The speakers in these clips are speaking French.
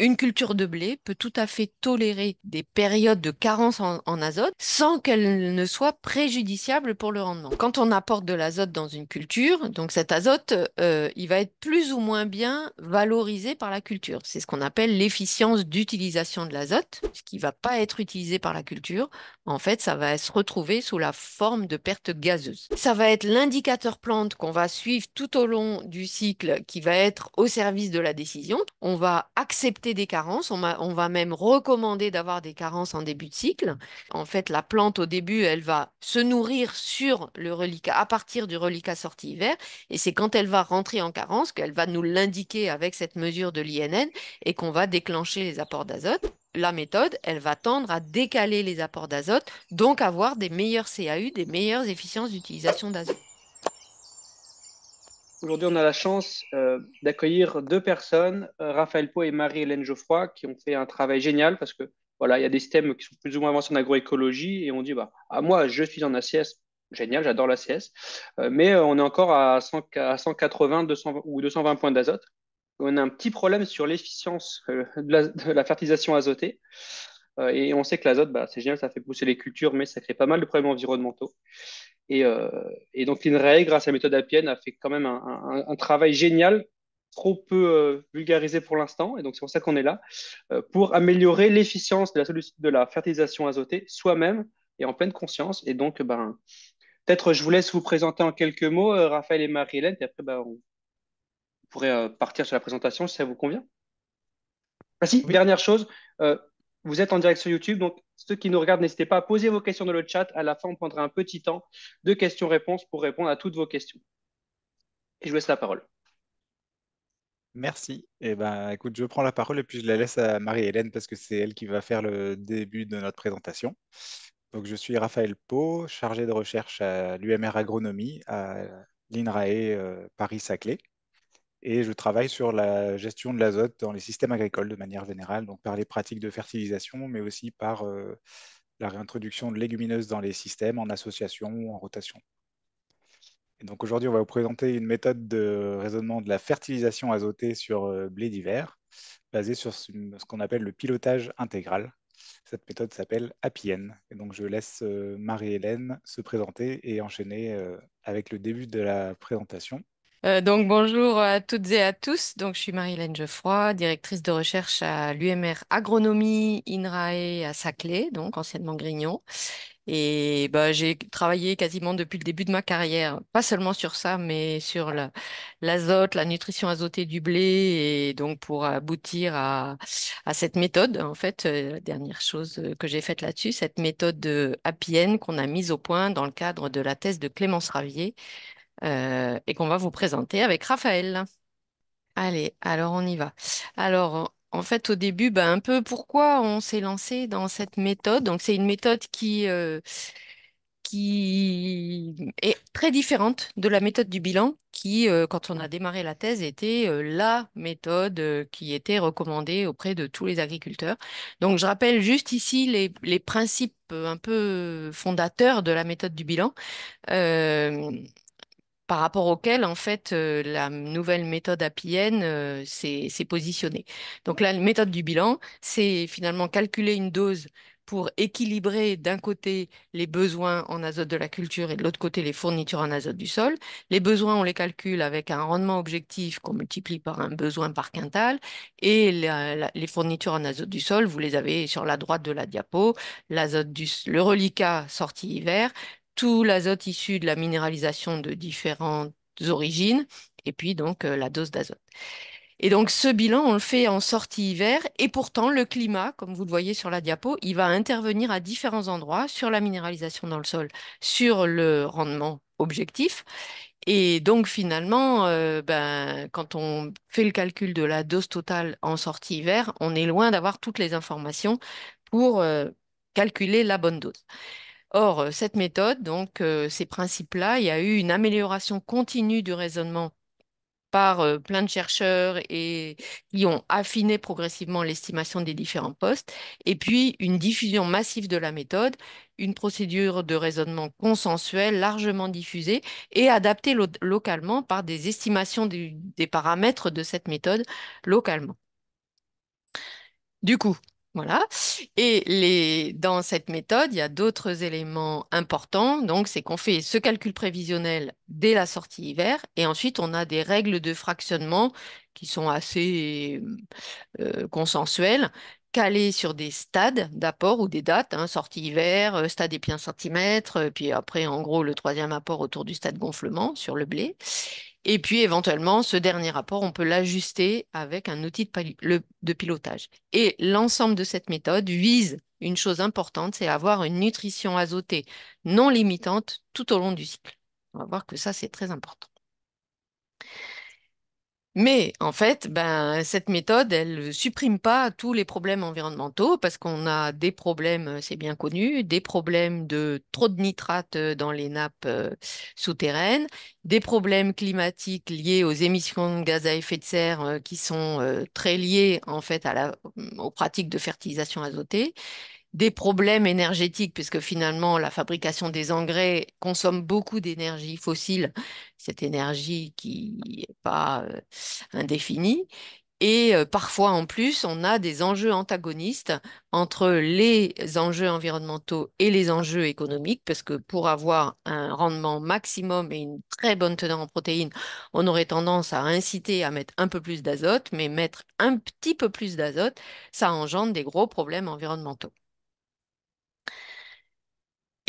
Une culture de blé peut tout à fait tolérer des périodes de carence en, azote sans qu'elle ne soit préjudiciable pour le rendement. Quand on apporte de l'azote dans une culture, donc cet azote, euh, il va être plus ou moins bien valorisé par la culture. C'est ce qu'on appelle l'efficience d'utilisation de l'azote, ce qui ne va pas être utilisé par la culture. En fait, ça va se retrouver sous la forme de pertes gazeuses. Ça va être l'indicateur plante qu'on va suivre tout au long du cycle qui va être au service de la décision. On va accepter des carences. On, va même recommander d'avoir des carences en début de cycle. En fait, la plante, au début, elle va se nourrir sur le reliquat, à partir du reliquat sorti hiver. Et c'est quand elle va rentrer en carence qu'elle va nous l'indiquer avec cette mesure de l'INN et qu'on va déclencher les apports d'azote la méthode, elle va tendre à décaler les apports d'azote, donc avoir des meilleurs CAU, des meilleures efficiences d'utilisation d'azote. Aujourd'hui, on a la chance euh, d'accueillir deux personnes, euh, Raphaël Pau et Marie-Hélène Geoffroy, qui ont fait un travail génial parce que voilà, il y a des systèmes qui sont plus ou moins avancés en agroécologie et on dit bah, ah, moi, je suis en ACS, génial, j'adore l'ACS, euh, mais on est encore à, 180 ou 220 points d'azote. On a un petit problème sur l'efficience de, la fertilisation azotée. et on sait que l'azote, bah, c'est génial, ça fait pousser les cultures, mais ça crée pas mal de problèmes environnementaux. Euh, et, donc l'INRAE, grâce à la méthode Appienne, a fait quand même un, travail génial trop peu euh, vulgarisé pour l'instant, et donc c'est pour ça qu'on est là, euh, pour améliorer l'efficience de la, de la fertilisation azotée soi-même et en pleine conscience. Et donc, ben, peut-être je vous laisse vous présenter en quelques mots, Raphaël et Marie-Hélène, et après, ben, on pourrait partir sur la présentation si ça vous convient. Ah si, dernière chose, vous êtes en direct sur YouTube, donc ceux qui nous regardent, n'hésitez pas à poser vos questions dans le chat. À la fin, on prendra un petit temps de questions-réponses pour répondre à toutes vos questions. Et je vous laisse la parole. Merci. Et eh ben, écoute, je prends la parole et puis je la laisse à Marie-Hélène parce que c'est elle qui va faire le début de notre présentation. Donc, je suis Raphaël Pau, chargé de recherche à l'UMR Agronomie à l'INRAE euh, Paris-Saclay et je travaille sur la gestion de l'azote dans les systèmes agricoles de manière générale, donc par les pratiques de fertilisation, mais aussi par euh, la réintroduction de légumineuses dans les systèmes en association ou en rotation. donc aujourd'hui, on va vous présenter une méthode de raisonnement de la fertilisation azotée sur euh, blé d'hiver, basée sur ce, qu'on appelle le pilotage intégral. Cette méthode s'appelle APN. donc je laisse euh, Marie-Hélène se présenter et enchaîner avec le début de la présentation. Euh, donc bonjour à toutes et à tous. Donc je suis Marie-Hélène Geoffroy, directrice de recherche à l'UMR Agronomie INRAE à Saclay, donc anciennement Grignon. Et bah, j'ai travaillé quasiment depuis le début de ma carrière, pas seulement sur ça, mais sur l'azote, la, nutrition azotée du blé, et donc pour aboutir à, cette méthode, en fait, euh, la dernière chose que j'ai faite là-dessus, cette méthode de qu'on a mise au point dans le cadre de la thèse de Clémence Ravier, euh, et qu'on va vous présenter avec Raphaël. Allez, alors on y va. Alors, en fait, au début, ben, un peu pourquoi on s'est lancé dans cette méthode. Donc, c'est une méthode qui, euh, qui est très différente de la méthode du bilan, qui, euh, quand on a démarré la thèse, était la méthode qui était recommandée auprès de tous les agriculteurs. Donc, je rappelle juste ici les, les principes un peu fondateurs de la méthode du bilan par rapport auquel, en fait, euh, la nouvelle méthode APN euh, s'est positionnée. Donc, la méthode du bilan, c'est finalement calculer une dose pour équilibrer d'un côté les besoins en azote de la culture et de l'autre côté les fournitures en azote du sol. Les besoins, on les calcule avec un rendement objectif qu'on multiplie par un besoin par quintal et les fournitures en azote du sol, vous les avez sur la droite de la diapo, du, le reliquat sorti hiver, tout l'azote issu de la minéralisation de différentes origines, et puis donc euh, la dose d'azote. Et donc ce bilan, on le fait en sortie hiver, et pourtant le climat, comme vous le voyez sur la diapo, il va intervenir à différents endroits sur la minéralisation dans le sol, sur le rendement objectif. Et donc finalement, euh, ben, quand on fait le calcul de la dose totale en sortie hiver, on est loin d'avoir toutes les informations pour euh, calculer la bonne dose. Or, euh, cette méthode, donc euh, ces principes-là, il y a eu une amélioration continue du raisonnement par euh, plein de chercheurs et qui ont affiné progressivement l'estimation des différents postes, et puis une diffusion massive de la méthode, une procédure de raisonnement consensuelle largement diffusée et adaptée localement par des estimations des paramètres de cette méthode localement. Du coup, voilà. Et dans cette méthode, il y a d'autres éléments importants. Donc, c'est qu'on fait ce calcul prévisionnel dès la sortie hiver. Et ensuite, on a des règles de fractionnement qui sont assez euh, consensuelles, calées sur des stades d'apport ou des dates. Hein, sortie hiver, euh, stade un centimètre, euh, puis après, en gros, le troisième apport autour du stade gonflement sur le blé. Et puis éventuellement, ce dernier rapport, on peut l'ajuster avec un outil de, pilotage. Et l'ensemble de cette méthode vise une chose importante, c'est avoir une nutrition azotée non limitante tout au long du cycle. On va voir que ça, c'est très important. Mais en fait, ben, cette méthode, elle ne supprime pas tous les problèmes environnementaux parce qu'on a des problèmes, euh, c'est bien connu, des problèmes de trop de nitrates euh, dans les nappes euh, souterraines, des problèmes climatiques liés aux émissions de gaz à effet de serre qui sont très liés en fait aux pratiques de fertilisation azotée des problèmes énergétiques, puisque finalement, la fabrication des engrais consomme beaucoup d'énergie fossile, cette énergie qui n'est pas euh, indéfinie. Et euh, parfois, en plus, on a des enjeux antagonistes entre les enjeux environnementaux et les enjeux économiques, parce que pour avoir un rendement maximum et une très bonne teneur en protéines, on aurait tendance à inciter à mettre un peu plus d'azote, mais mettre un petit peu plus d'azote, ça engendre des gros problèmes environnementaux.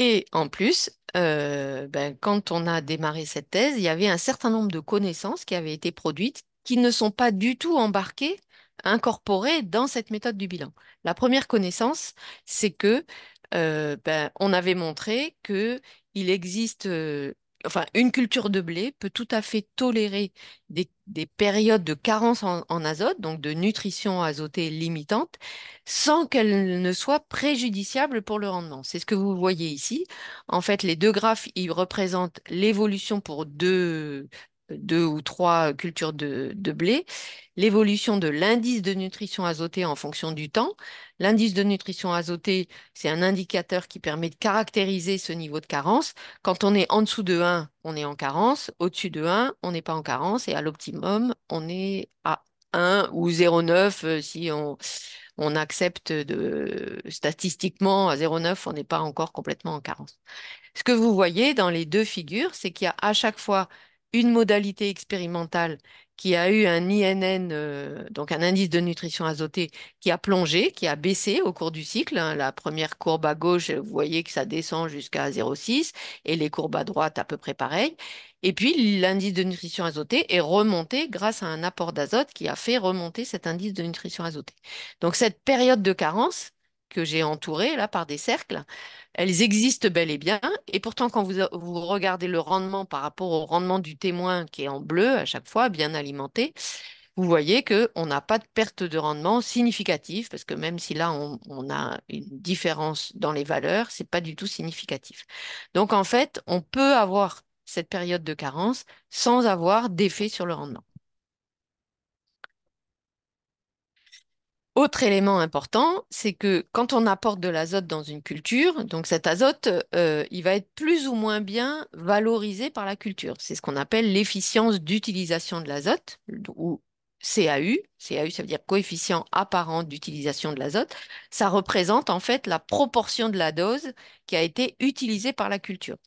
Et en plus, euh, ben, quand on a démarré cette thèse, il y avait un certain nombre de connaissances qui avaient été produites qui ne sont pas du tout embarquées, incorporées dans cette méthode du bilan. La première connaissance, c'est que euh, ben, on avait montré qu'il existe euh, enfin, une culture de blé peut tout à fait tolérer des, périodes de carence en, en, azote, donc de nutrition azotée limitante, sans qu'elle ne soit préjudiciable pour le rendement. C'est ce que vous voyez ici. En fait, les deux graphes, ils représentent l'évolution pour deux deux ou trois cultures de, blé, l'évolution de l'indice de nutrition azotée en fonction du temps. L'indice de nutrition azotée, c'est un indicateur qui permet de caractériser ce niveau de carence. Quand on est en dessous de 1, on est en carence, au-dessus de 1, on n'est pas en carence, et à l'optimum, on est à 1 ou 0,9 euh, si on, accepte de, statistiquement à 0,9, on n'est pas encore complètement en carence. Ce que vous voyez dans les deux figures, c'est qu'il y a à chaque fois une modalité expérimentale qui a eu un INN, euh, donc un indice de nutrition azotée, qui a plongé, qui a baissé au cours du cycle. Hein. La première courbe à gauche, vous voyez que ça descend jusqu'à 0,6 et les courbes à droite à peu près pareil. Et puis l'indice de nutrition azotée est remonté grâce à un apport d'azote qui a fait remonter cet indice de nutrition azotée. Donc cette période de carence, que j'ai entouré là par des cercles, elles existent bel et bien. Et pourtant, quand vous, regardez le rendement par rapport au rendement du témoin qui est en bleu à chaque fois, bien alimenté, vous voyez qu'on n'a pas de perte de rendement significative, parce que même si là, on, on a une différence dans les valeurs, ce n'est pas du tout significatif. Donc, en fait, on peut avoir cette période de carence sans avoir d'effet sur le rendement. Autre élément important, c'est que quand on apporte de l'azote dans une culture, donc cet azote, euh, il va être plus ou moins bien valorisé par la culture. C'est ce qu'on appelle l'efficience d'utilisation de l'azote, ou CAU. CAU, ça veut dire coefficient apparent d'utilisation de l'azote. Ça représente en fait la proportion de la dose qui a été utilisée par la culture.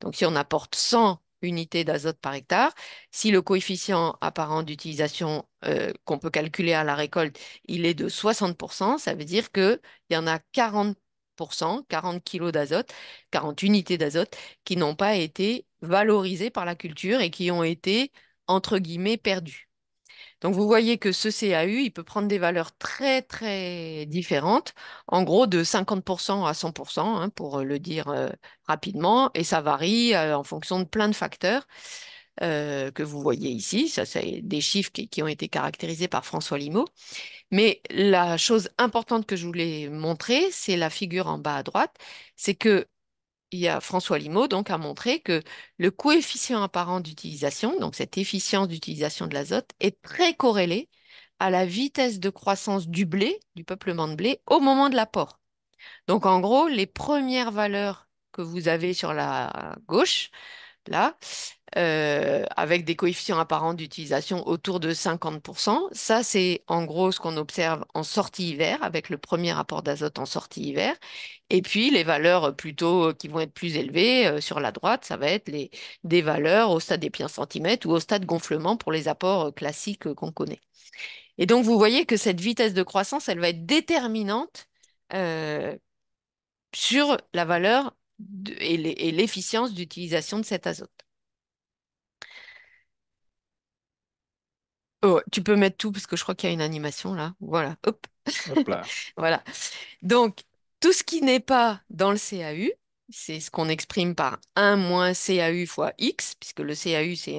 Donc si on apporte 100 unités d'azote par hectare. Si le coefficient apparent d'utilisation euh, qu'on peut calculer à la récolte, il est de 60%, ça veut dire qu'il y en a 40%, 40 kg d'azote, 40 unités d'azote qui n'ont pas été valorisées par la culture et qui ont été, entre guillemets, perdues. Donc vous voyez que ce CAU, il peut prendre des valeurs très très différentes, en gros de 50% à 100%, pour hein, euh, le dire euh, rapidement, et ça varie euh, en fonction de plein de facteurs. que vous voyez ici, ça c'est des chiffres qui, ont été caractérisés par François Limo. Mais la chose importante que je voulais montrer, c'est la figure en bas à droite, c'est que il François Limaud donc a montré que le coefficient apparent d'utilisation, donc cette efficience d'utilisation de l'azote, est très corrélé à la vitesse de croissance du blé, du peuplement de blé, au moment de l'apport. Donc en gros, les premières valeurs que vous avez sur la gauche là, euh, avec des coefficients apparents d'utilisation autour de 50%. Ça, c'est en gros ce qu'on observe en sortie hiver, avec le premier rapport d'azote en sortie hiver. Et puis, les valeurs plutôt euh, qui vont être plus élevées euh, sur la droite, ça va être les, des valeurs au stade des pieds centimètres ou au stade gonflement pour les apports classiques qu'on connaît. Et donc, vous voyez que cette vitesse de croissance, elle va être déterminante sur la valeur et l'efficience d'utilisation de cet azote. Oh, tu peux mettre tout parce que je crois qu'il y a une animation là. Voilà, hop. voilà. Donc, tout ce qui n'est pas dans le CAU, c'est ce qu'on exprime par 1 moins CAU fois X, puisque le CAU, c'est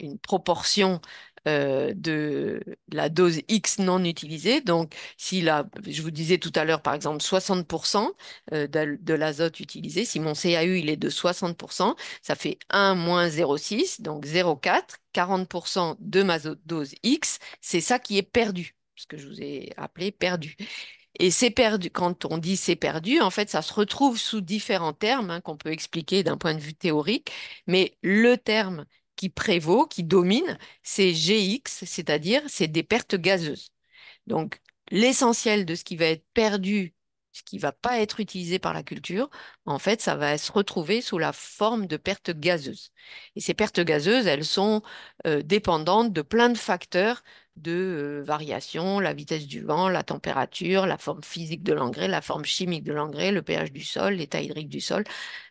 une proportion euh, de la dose X non utilisée. Donc, si je vous disais tout à l'heure, par exemple, 60% euh, de, l'azote utilisé, si mon CAU il est de 60%, ça fait 1 moins 0,6, donc 0,4, 40% de ma dose X, c'est ça qui est perdu, ce que je vous ai appelé perdu. Et c'est perdu, quand on dit c'est perdu, en fait, ça se retrouve sous différents termes hein, qu'on peut expliquer d'un point de vue théorique, mais le terme qui prévaut, qui domine, c'est GX, c'est-à-dire c'est des pertes gazeuses. Donc l'essentiel de ce qui va être perdu, ce qui va pas être utilisé par la culture, en fait, ça va se retrouver sous la forme de pertes gazeuses. Et ces pertes gazeuses, elles sont euh, dépendantes de plein de facteurs de euh, variation, la vitesse du vent, la température, la forme physique de l'engrais, la forme chimique de l'engrais, le pH du sol, l'état hydrique du sol.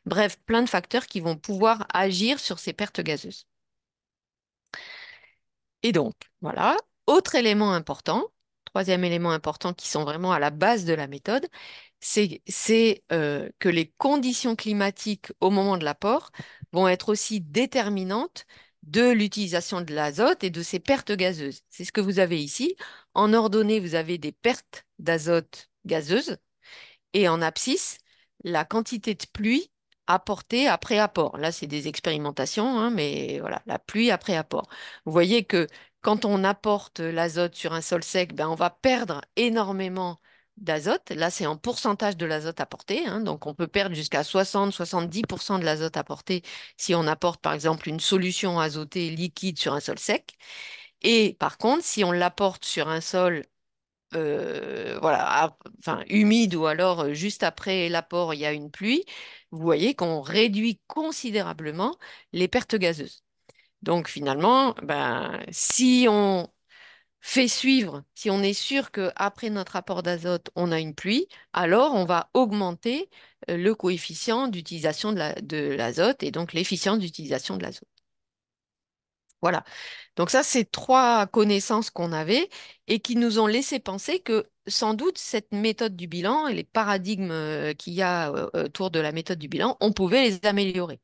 Bref, plein de facteurs qui vont pouvoir agir sur ces pertes gazeuses. Et donc, voilà. Autre élément important, troisième élément important qui sont vraiment à la base de la méthode, c'est euh, que les conditions climatiques au moment de l'apport vont être aussi déterminantes de l'utilisation de l'azote et de ses pertes gazeuses. C'est ce que vous avez ici. En ordonnée, vous avez des pertes d'azote gazeuse et en abscisse, la quantité de pluie apporté après apport. Là, c'est des expérimentations, hein, mais voilà, la pluie après apport. Vous voyez que quand on apporte l'azote sur un sol sec, ben, on va perdre énormément d'azote. Là, c'est en pourcentage de l'azote apporté. Hein. donc, on peut perdre jusqu'à 60-70% de l'azote apporté si on apporte, par exemple, une solution azotée liquide sur un sol sec. Et par contre, si on l'apporte sur un sol euh, voilà, enfin, humide ou alors juste après l'apport, il y a une pluie, vous voyez qu'on réduit considérablement les pertes gazeuses. Donc finalement, ben, si on fait suivre, si on est sûr qu'après notre apport d'azote, on a une pluie, alors on va augmenter le coefficient d'utilisation de l'azote et donc l'efficience d'utilisation de l'azote. Voilà. Donc ça, c'est trois connaissances qu'on avait et qui nous ont laissé penser que sans doute cette méthode du bilan et les paradigmes euh, qu'il y a euh, autour de la méthode du bilan, on pouvait les améliorer.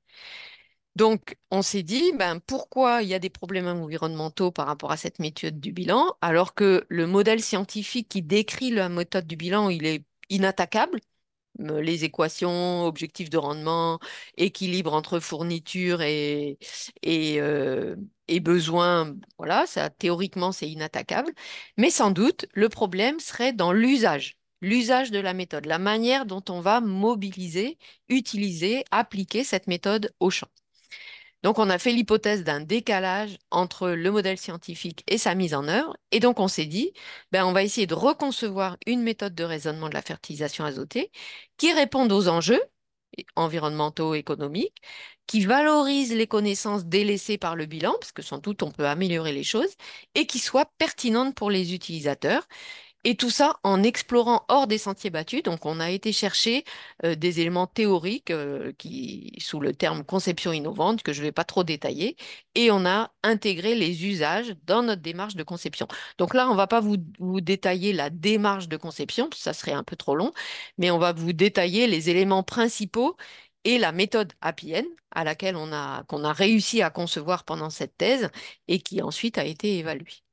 Donc, on s'est dit, ben, pourquoi il y a des problèmes environnementaux par rapport à cette méthode du bilan, alors que le modèle scientifique qui décrit la méthode du bilan, il est inattaquable les équations, objectifs de rendement, équilibre entre fourniture et, euh, besoin. Voilà, ça théoriquement c'est inattaquable. Mais sans doute, le problème serait dans l'usage, l'usage de la méthode, la manière dont on va mobiliser, utiliser, appliquer cette méthode au champ. Donc on a fait l'hypothèse d'un décalage entre le modèle scientifique et sa mise en œuvre. Et donc on s'est dit, ben on va essayer de reconcevoir une méthode de raisonnement de la fertilisation azotée qui réponde aux enjeux environnementaux, économiques, qui valorise les connaissances délaissées par le bilan, parce que sans doute on peut améliorer les choses, et qui soit pertinente pour les utilisateurs. Et tout ça en explorant hors des sentiers battus. Donc, on a été chercher euh, des éléments théoriques euh, qui, sous le terme conception innovante, que je ne vais pas trop détailler, et on a intégré les usages dans notre démarche de conception. Donc là, on ne va pas vous, détailler la démarche de conception, ça serait un peu trop long, mais on va vous détailler les éléments principaux et la méthode APN à laquelle on a, qu'on a réussi à concevoir pendant cette thèse et qui ensuite a été évaluée.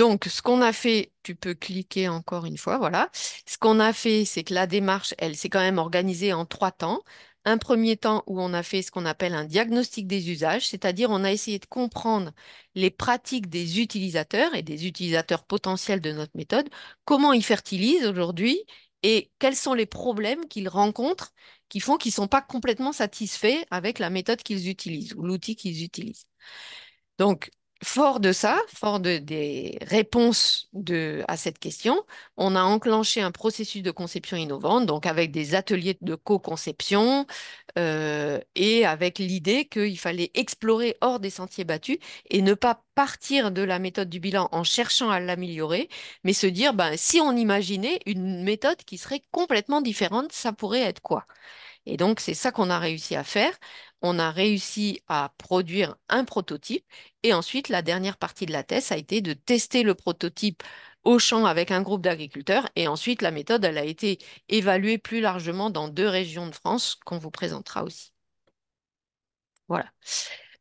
Donc, ce qu'on a fait, tu peux cliquer encore une fois, voilà. Ce qu'on a fait, c'est que la démarche, elle s'est quand même organisée en trois temps. Un premier temps où on a fait ce qu'on appelle un diagnostic des usages, c'est-à-dire on a essayé de comprendre les pratiques des utilisateurs et des utilisateurs potentiels de notre méthode, comment ils fertilisent aujourd'hui et quels sont les problèmes qu'ils rencontrent qui font qu'ils ne sont pas complètement satisfaits avec la méthode qu'ils utilisent ou l'outil qu'ils utilisent. Donc, fort de ça, fort de, des réponses à cette question, on a enclenché un processus de conception innovante, donc avec des ateliers de co-conception euh, et avec l'idée qu'il fallait explorer hors des sentiers battus et ne pas partir de la méthode du bilan en cherchant à l'améliorer, mais se dire, ben, si on imaginait une méthode qui serait complètement différente, ça pourrait être quoi et donc, c'est ça qu'on a réussi à faire on a réussi à produire un prototype. Et ensuite, la dernière partie de la thèse a été de tester le prototype au champ avec un groupe d'agriculteurs. Et ensuite, la méthode, elle a été évaluée plus largement dans deux régions de France qu'on vous présentera aussi. Voilà.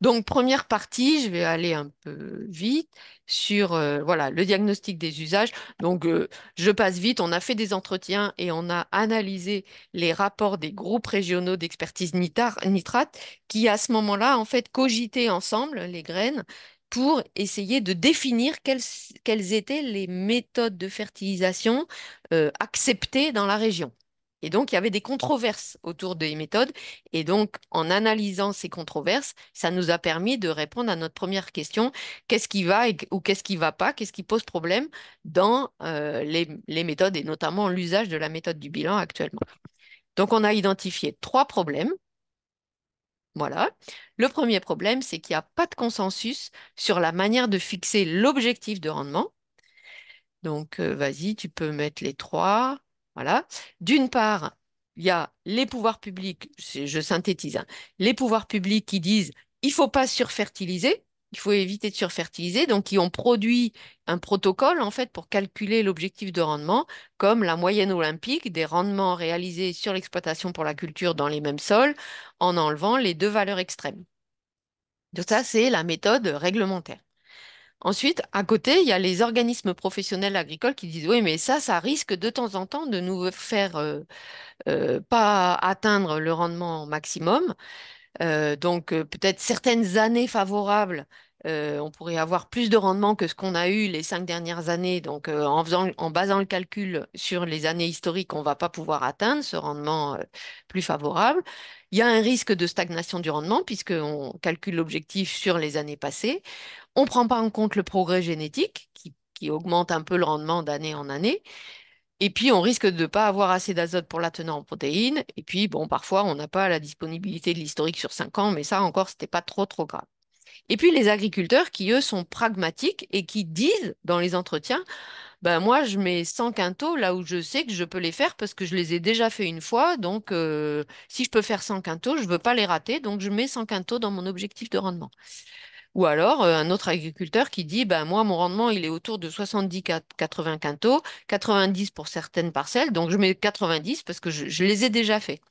Donc, première partie, je vais aller un peu vite sur euh, voilà, le diagnostic des usages. Donc, euh, je passe vite. On a fait des entretiens et on a analysé les rapports des groupes régionaux d'expertise nitrate qui, à ce moment-là, en fait, cogitaient ensemble les graines pour essayer de définir quelles, étaient les méthodes de fertilisation euh, acceptées dans la région. Et donc, il y avait des controverses autour des méthodes. Et donc, en analysant ces controverses, ça nous a permis de répondre à notre première question, qu'est-ce qui va ou qu'est-ce qui ne va pas, qu'est-ce qui pose problème dans euh, les, méthodes et notamment l'usage de la méthode du bilan actuellement. Donc, on a identifié trois problèmes. Voilà. Le premier problème, c'est qu'il n'y a pas de consensus sur la manière de fixer l'objectif de rendement. Donc, euh, vas-y, tu peux mettre les trois. D'une part, il y a les pouvoirs publics, je synthétise, hein, les pouvoirs publics qui disent il ne faut pas surfertiliser, il faut éviter de surfertiliser, donc qui ont produit un protocole en fait pour calculer l'objectif de rendement, comme la moyenne olympique des rendements réalisés sur l'exploitation pour la culture dans les mêmes sols, en enlevant les deux valeurs extrêmes. Donc ça, c'est la méthode réglementaire. Ensuite, à côté, il y a les organismes professionnels agricoles qui disent, oui, mais ça, ça risque de temps en temps de nous faire euh, euh, pas atteindre le rendement maximum. Euh, donc, peut-être certaines années favorables, on pourrait avoir plus de rendement que ce qu'on a eu les cinq dernières années. Donc, en, en basant le calcul sur les années historiques, on ne va pas pouvoir atteindre ce rendement plus favorable. Il y a un risque de stagnation du rendement puisqu'on calcule l'objectif sur les années passées. On ne prend pas en compte le progrès génétique qui, augmente un peu le rendement d'année en année. Et puis, on risque de ne pas avoir assez d'azote pour la teneur en protéines. Et puis, bon, parfois, on n'a pas la disponibilité de l'historique sur 5 ans, mais ça encore, ce n'était pas trop, trop grave. Et puis, les agriculteurs qui, eux, sont pragmatiques et qui disent dans les entretiens, ben moi, je mets 100 quintaux là où je sais que je peux les faire parce que je les ai déjà fait une fois. Donc, euh, si je peux faire 100 quintaux, je ne veux pas les rater. Donc, je mets 100 quintaux dans mon objectif de rendement. Ou alors euh, un autre agriculteur qui dit ben, Moi, mon rendement, il est autour de 70-80 quintaux, 90 pour certaines parcelles, donc je mets 90 parce que je, les ai déjà faits.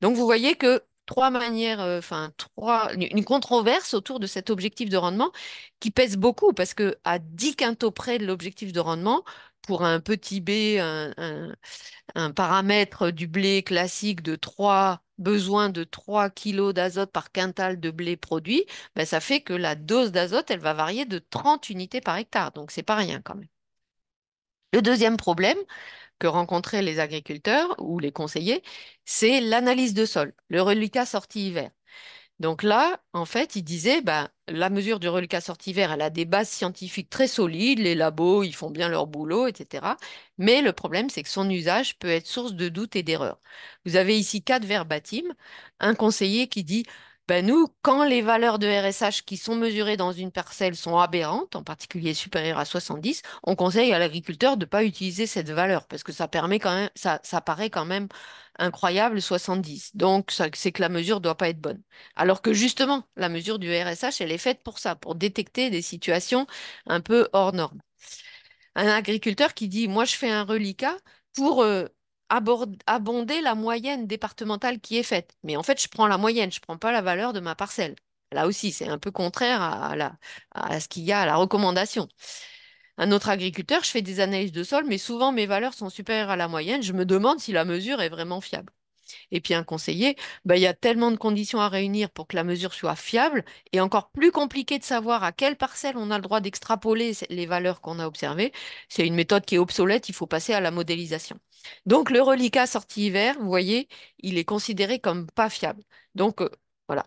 Donc vous voyez que trois manières, euh, enfin trois, une controverse autour de cet objectif de rendement qui pèse beaucoup parce que à 10 quintaux près de l'objectif de rendement, pour un petit B, un paramètre du blé classique de 3 besoin de 3 kg d'azote par quintal de blé produit, ben ça fait que la dose d'azote, elle va varier de 30 unités par hectare. Donc, c'est pas rien quand même. Le deuxième problème que rencontraient les agriculteurs ou les conseillers, c'est l'analyse de sol, le reliquat sorti hiver. Donc là, en fait, il disait, bah, la mesure du reliquat vert, elle a des bases scientifiques très solides, les labos, ils font bien leur boulot, etc. Mais le problème, c'est que son usage peut être source de doutes et d'erreurs. Vous avez ici quatre verbatim. Un conseiller qui dit, ben, nous, quand les valeurs de RSH qui sont mesurées dans une parcelle sont aberrantes, en particulier supérieures à 70, on conseille à l'agriculteur de ne pas utiliser cette valeur parce que ça permet quand même, ça, ça paraît quand même incroyable 70. Donc, c'est que la mesure ne doit pas être bonne. Alors que justement, la mesure du RSH, elle est faite pour ça, pour détecter des situations un peu hors normes. Un agriculteur qui dit, moi, je fais un reliquat pour euh, abonder la moyenne départementale qui est faite. Mais en fait, je prends la moyenne, je ne prends pas la valeur de ma parcelle. Là aussi, c'est un peu contraire à, la, à ce qu'il y a à la recommandation. Un autre agriculteur, je fais des analyses de sol, mais souvent mes valeurs sont supérieures à la moyenne. Je me demande si la mesure est vraiment fiable et puis un conseiller, bah, il y a tellement de conditions à réunir pour que la mesure soit fiable et encore plus compliqué de savoir à quelle parcelle on a le droit d'extrapoler les valeurs qu'on a observées. C'est une méthode qui est obsolète, il faut passer à la modélisation. Donc le reliquat sorti hiver, vous voyez, il est considéré comme pas fiable. Donc euh, voilà.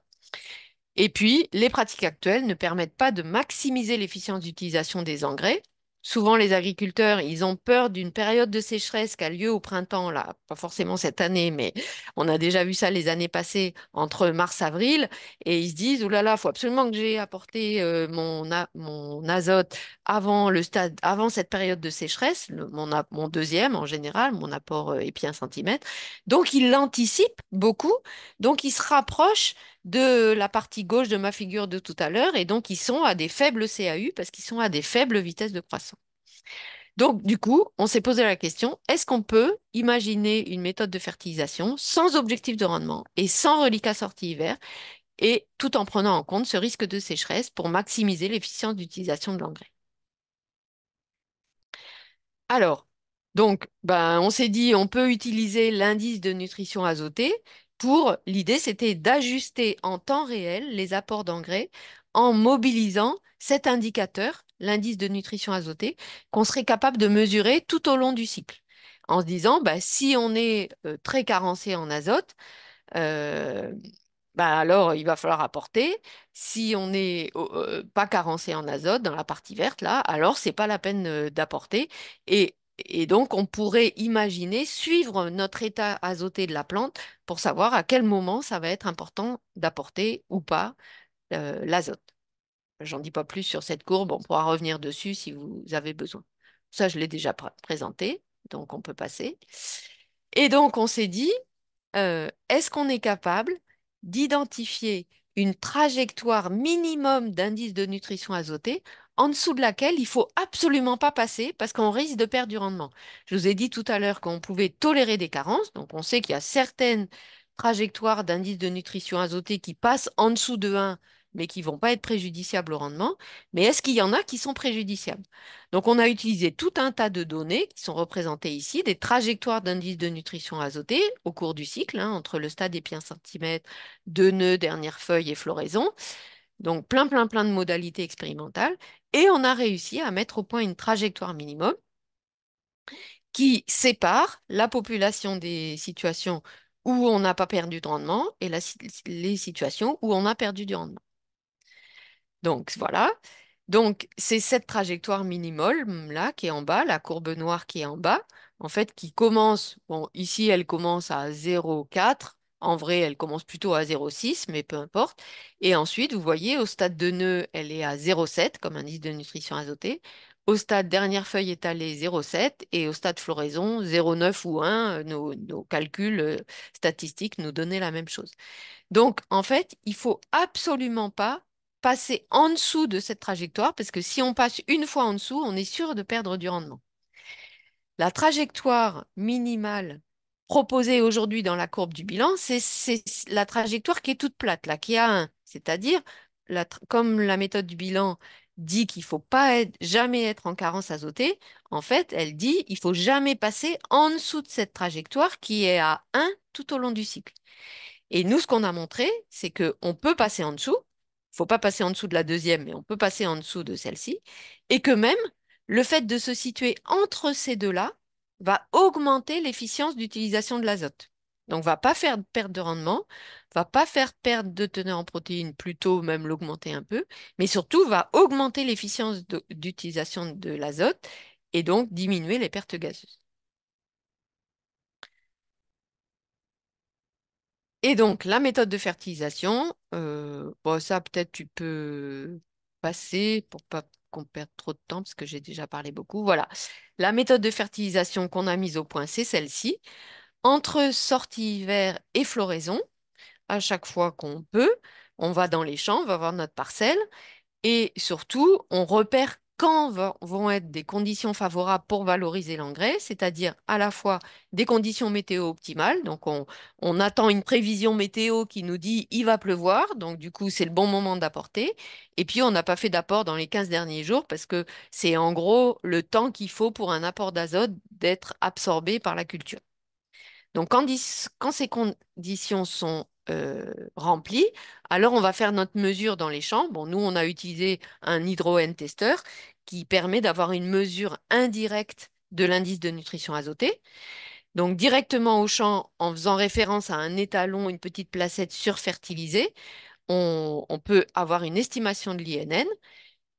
Et puis, les pratiques actuelles ne permettent pas de maximiser l'efficience d'utilisation des engrais Souvent, les agriculteurs, ils ont peur d'une période de sécheresse qui a lieu au printemps, là, pas forcément cette année, mais on a déjà vu ça les années passées, entre mars-avril, et ils se disent, oulala, là là, faut absolument que j'ai apporté euh, mon, mon azote avant le stade, avant cette période de sécheresse, mon, mon deuxième en général, mon apport euh, un centimètre. Donc, ils l'anticipent beaucoup, donc ils se rapprochent de la partie gauche de ma figure de tout à l'heure, et donc ils sont à des faibles CAU parce qu'ils sont à des faibles vitesses de croissance. Donc, du coup, on s'est posé la question, est-ce qu'on peut imaginer une méthode de fertilisation sans objectif de rendement et sans reliquat sortie hiver, et tout en prenant en compte ce risque de sécheresse pour maximiser l'efficience d'utilisation de l'engrais Alors, donc, ben, on s'est dit, on peut utiliser l'indice de nutrition azotée pour l'idée, c'était d'ajuster en temps réel les apports d'engrais en mobilisant cet indicateur, l'indice de nutrition azotée, qu'on serait capable de mesurer tout au long du cycle, en se disant, bah, si on est euh, très carencé en azote, euh, bah alors il va falloir apporter. Si on n'est euh, pas carencé en azote dans la partie verte, là, alors c'est pas la peine d'apporter. Et et donc, on pourrait imaginer suivre notre état azoté de la plante pour savoir à quel moment ça va être important d'apporter ou pas l'azote. Euh, l'azote. J'en dis pas plus sur cette courbe, on pourra revenir dessus si vous avez besoin. Ça, je l'ai déjà présenté, donc on peut passer. Et donc, on s'est dit, euh, est-ce qu'on est capable d'identifier une trajectoire minimum d'indice de nutrition azotée en dessous de laquelle il ne faut absolument pas passer parce qu'on risque de perdre du rendement. Je vous ai dit tout à l'heure qu'on pouvait tolérer des carences, donc on sait qu'il y a certaines trajectoires d'indices de nutrition azotée qui passent en dessous de 1 mais qui ne vont pas être préjudiciables au rendement, mais est-ce qu'il y en a qui sont préjudiciables Donc on a utilisé tout un tas de données qui sont représentées ici, des trajectoires d'indices de nutrition azotée au cours du cycle, hein, entre le stade des piens centimètres, deux nœuds, dernière feuille et floraison, donc plein plein plein de modalités expérimentales, et on a réussi à mettre au point une trajectoire minimum qui sépare la population des situations où on n'a pas perdu de rendement et les situations où on a perdu du rendement. Donc voilà. Donc c'est cette trajectoire minimale là qui est en bas, la courbe noire qui est en bas, en fait qui commence, bon ici elle commence à 0,4 en vrai, elle commence plutôt à 0,6, mais peu importe. Et ensuite, vous voyez, au stade de nœud, elle est à 0,7 comme indice de nutrition azotée. Au stade dernière feuille étalée, 0,7. Et au stade floraison, 0,9 ou 1. Euh, nos, nos, calculs euh, statistiques nous donnaient la même chose. Donc, en fait, il faut absolument pas passer en dessous de cette trajectoire, parce que si on passe une fois en dessous, on est sûr de perdre du rendement. La trajectoire minimale Proposé aujourd'hui dans la courbe du bilan, c'est la trajectoire qui est toute plate, là, qui a un. C'est-à-dire, comme la méthode du bilan dit qu'il ne faut pas jamais être en carence azotée, en fait, elle dit il faut jamais passer en dessous de cette trajectoire qui est à 1 tout au long du cycle. Et nous, ce qu'on a montré, c'est qu'on peut passer en dessous, il ne faut pas passer en dessous de la deuxième, mais on peut passer en dessous de celle-ci, et que même le fait de se situer entre ces deux-là va augmenter l'efficience d'utilisation de l'azote. Donc, va pas faire de perte de rendement, va pas faire perte de teneur en protéines, plutôt même l'augmenter un peu, mais surtout va augmenter l'efficience d'utilisation de, l'azote et donc diminuer les pertes gazeuses. Et donc, la méthode de fertilisation, euh, bon, ça peut-être tu peux passer pour pas qu'on perde trop de temps parce que j'ai déjà parlé beaucoup. Voilà. La méthode de fertilisation qu'on a mise au point, c'est celle-ci. Entre sortie hiver et floraison, à chaque fois qu'on peut, on va dans les champs, on va voir notre parcelle et surtout, on repère quand vont être des conditions favorables pour valoriser l'engrais, c'est-à-dire à la fois des conditions météo optimales, donc on, attend une prévision météo qui nous dit il va pleuvoir, donc du coup c'est le bon moment d'apporter, et puis on n'a pas fait d'apport dans les 15 derniers jours parce que c'est en gros le temps qu'il faut pour un apport d'azote d'être absorbé par la culture. Donc quand, quand ces conditions sont euh, rempli, alors on va faire notre mesure dans les champs. Bon, nous, on a utilisé un hydro-N tester qui permet d'avoir une mesure indirecte de l'indice de nutrition azotée. Donc directement au champ, en faisant référence à un étalon, une petite placette surfertilisée, on, peut avoir une estimation de l'INN.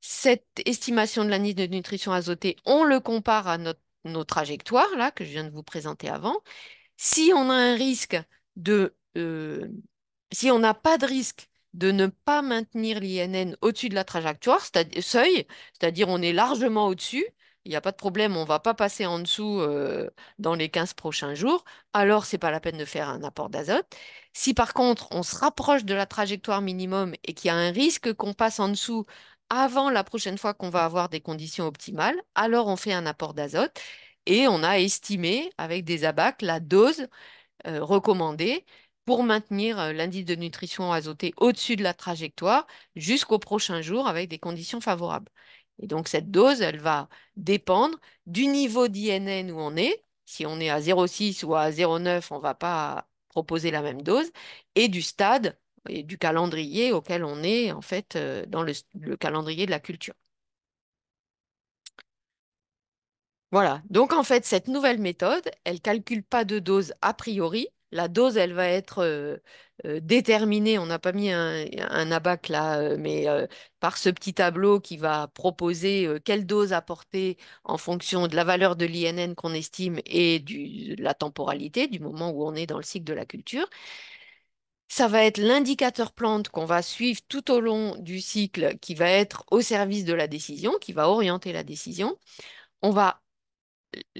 Cette estimation de l'indice de nutrition azotée, on le compare à nos trajectoires là, que je viens de vous présenter avant. Si on a un risque de euh, si on n'a pas de risque de ne pas maintenir l'INN au-dessus de la trajectoire, seuil, c'est-à-dire on est largement au-dessus, il n'y a pas de problème, on ne va pas passer en dessous euh, dans les 15 prochains jours, alors ce n'est pas la peine de faire un apport d'azote. Si par contre on se rapproche de la trajectoire minimum et qu'il y a un risque qu'on passe en dessous avant la prochaine fois qu'on va avoir des conditions optimales, alors on fait un apport d'azote et on a estimé avec des abacs la dose euh, recommandée pour maintenir euh, l'indice de nutrition azotée au-dessus de la trajectoire jusqu'au prochain jour avec des conditions favorables. Et donc cette dose, elle va dépendre du niveau d'INN où on est. Si on est à 0,6 ou à 0,9, on ne va pas proposer la même dose, et du stade et du calendrier auquel on est en fait euh, dans le, le calendrier de la culture. Voilà, donc en fait cette nouvelle méthode, elle ne calcule pas de dose a priori, la dose, elle va être euh, euh, déterminée. On n'a pas mis un, abac là, euh, mais par ce petit tableau qui va proposer quelle dose apporter en fonction de la valeur de l'INN qu'on estime et de la temporalité, du moment où on est dans le cycle de la culture. Ça va être l'indicateur plante qu'on va suivre tout au long du cycle qui va être au service de la décision, qui va orienter la décision. On va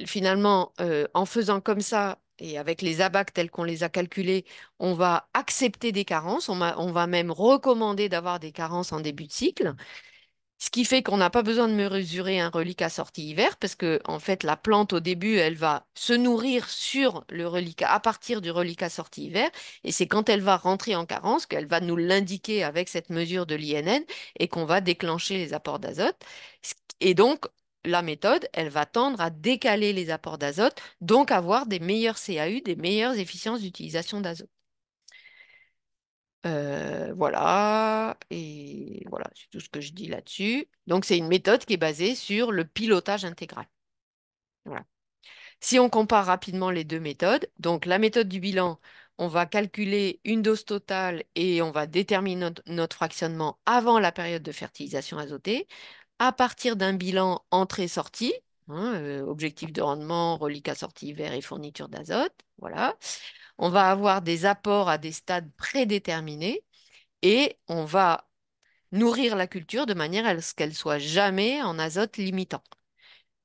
finalement, en faisant comme ça, et avec les abacs tels qu'on les a calculés, on va accepter des carences, on, va même recommander d'avoir des carences en début de cycle, ce qui fait qu'on n'a pas besoin de mesurer un reliquat sorti hiver, parce que en fait, la plante au début, elle va se nourrir sur le reliquat, à partir du reliquat sorti hiver, et c'est quand elle va rentrer en carence qu'elle va nous l'indiquer avec cette mesure de l'INN et qu'on va déclencher les apports d'azote. Et donc, la méthode, elle va tendre à décaler les apports d'azote, donc avoir des meilleurs CAU, des meilleures efficiences d'utilisation d'azote. Euh, voilà, et voilà, c'est tout ce que je dis là-dessus. Donc, c'est une méthode qui est basée sur le pilotage intégral. Si on compare rapidement les deux méthodes, donc la méthode du bilan, on va calculer une dose totale et on va déterminer notre fractionnement avant la période de fertilisation azotée, à partir d'un bilan entrée-sortie, hein, euh, objectif de rendement, reliquat sortie vert et fourniture d'azote. Voilà. On va avoir des apports à des stades prédéterminés et on va nourrir la culture de manière à ce qu'elle soit jamais en azote limitant.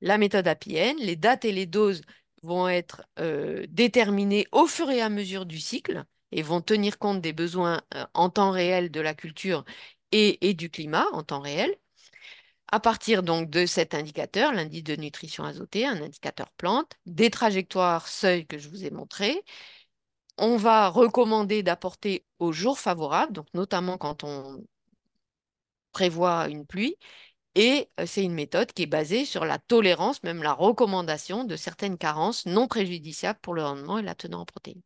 La méthode APN, les dates et les doses vont être euh, déterminées au fur et à mesure du cycle et vont tenir compte des besoins euh, en temps réel de la culture et, du climat en temps réel à partir donc de cet indicateur, l'indice de nutrition azotée, un indicateur plante, des trajectoires seuil que je vous ai montré, on va recommander d'apporter au jour favorable, donc notamment quand on prévoit une pluie, et euh, c'est une méthode qui est basée sur la tolérance, même la recommandation de certaines carences non préjudiciables pour le rendement et la teneur en protéines.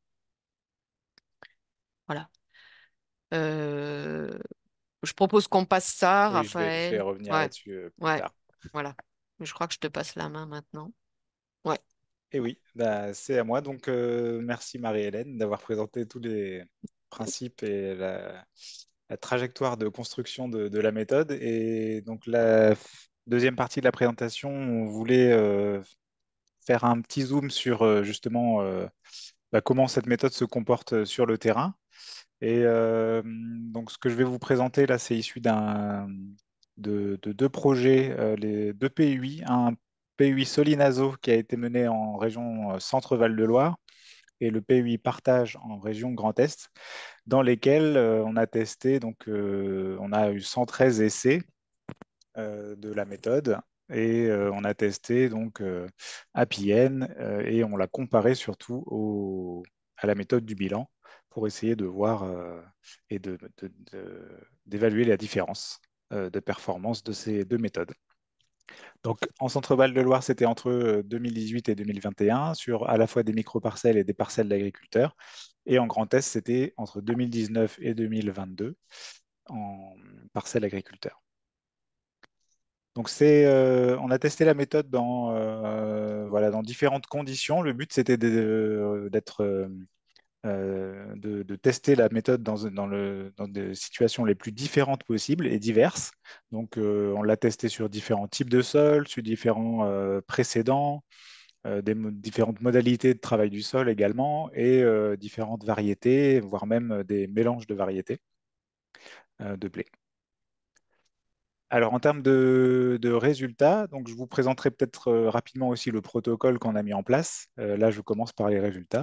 Voilà. Euh, je propose qu'on passe ça, Raphaël. Je vais, revenir là-dessus euh, plus tard. Voilà. Je crois que je te passe la main maintenant. Ouais. Et oui, bah, c'est à moi. Donc, euh, merci Marie-Hélène d'avoir présenté tous les principes et la, trajectoire de construction de, la méthode. Et donc, la deuxième partie de la présentation, on voulait euh, faire un petit zoom sur justement bah, comment cette méthode se comporte sur le terrain. Et euh, donc, ce que je vais vous présenter là, c'est issu d'un de, deux projets, euh, les deux PUI, un PUI Solinazo qui a été mené en région euh, Centre-Val de Loire et le PUI Partage en région Grand Est, dans lesquels on a testé, donc on a eu 113 essais de la méthode et on a testé donc APN et on l'a comparé surtout à la méthode du bilan pour essayer de voir euh, et d'évaluer la différence euh, de performance de ces deux méthodes. Donc, en Centre-Val de Loire, c'était entre 2018 euh, et 2021 sur à la fois des micro-parcelles et des parcelles d'agriculteurs. Et en Grand Est, c'était entre 2019 et 2022 en parcelles agriculteurs. Donc, c'est, on a testé la méthode dans, voilà, dans différentes conditions. Le but, c'était d'être euh, de, tester la méthode dans, des situations les plus différentes possibles et diverses. Donc, euh, on l'a testé sur différents types de sols, sur différents euh, précédents, différentes modalités de travail du sol également, et différentes variétés, voire même des mélanges de variétés de blé. Alors, en termes de, de, résultats, donc je vous présenterai peut-être rapidement aussi le protocole qu'on a mis en place. là, je commence par les résultats.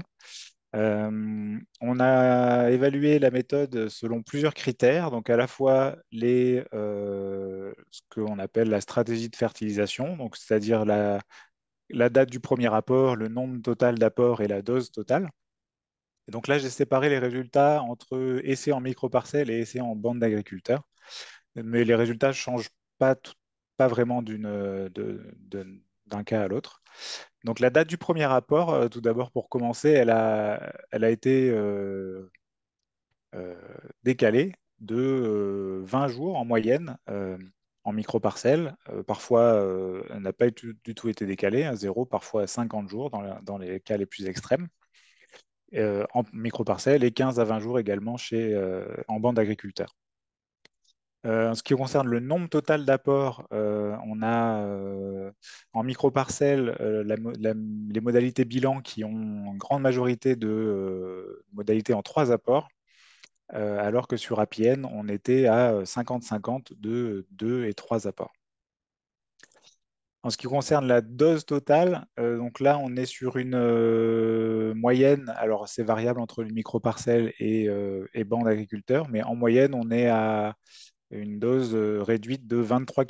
Euh, on a évalué la méthode selon plusieurs critères, donc à la fois les, euh, ce qu'on appelle la stratégie de fertilisation, c'est-à-dire la, date du premier apport, le nombre total d'apports et la dose totale. Et donc là, j'ai séparé les résultats entre essais en micro-parcelles et essais en bande d'agriculteurs, mais les résultats ne changent pas, pas vraiment d'un cas à l'autre. Donc la date du premier rapport, euh, tout d'abord pour commencer, elle a, été euh, euh, décalée de 20 jours en moyenne en micro parfois, elle n'a pas du, tout été décalée, à hein, 0, parfois à 50 jours dans, les cas les plus extrêmes. en micro-parcelles et 15 à 20 jours également chez, en bande d'agriculteurs. Euh, en ce qui concerne le nombre total d'apports, euh, on a euh, en micro-parcelle les modalités bilan qui ont une grande majorité de modalités en trois apports alors que sur APN, on était à 50-50 de deux et trois apports. En ce qui concerne la dose totale, donc là, on est sur une moyenne, alors c'est variable entre les micro-parcelles et, et bandes agriculteurs, mais en moyenne, on est à une dose euh, réduite de 23,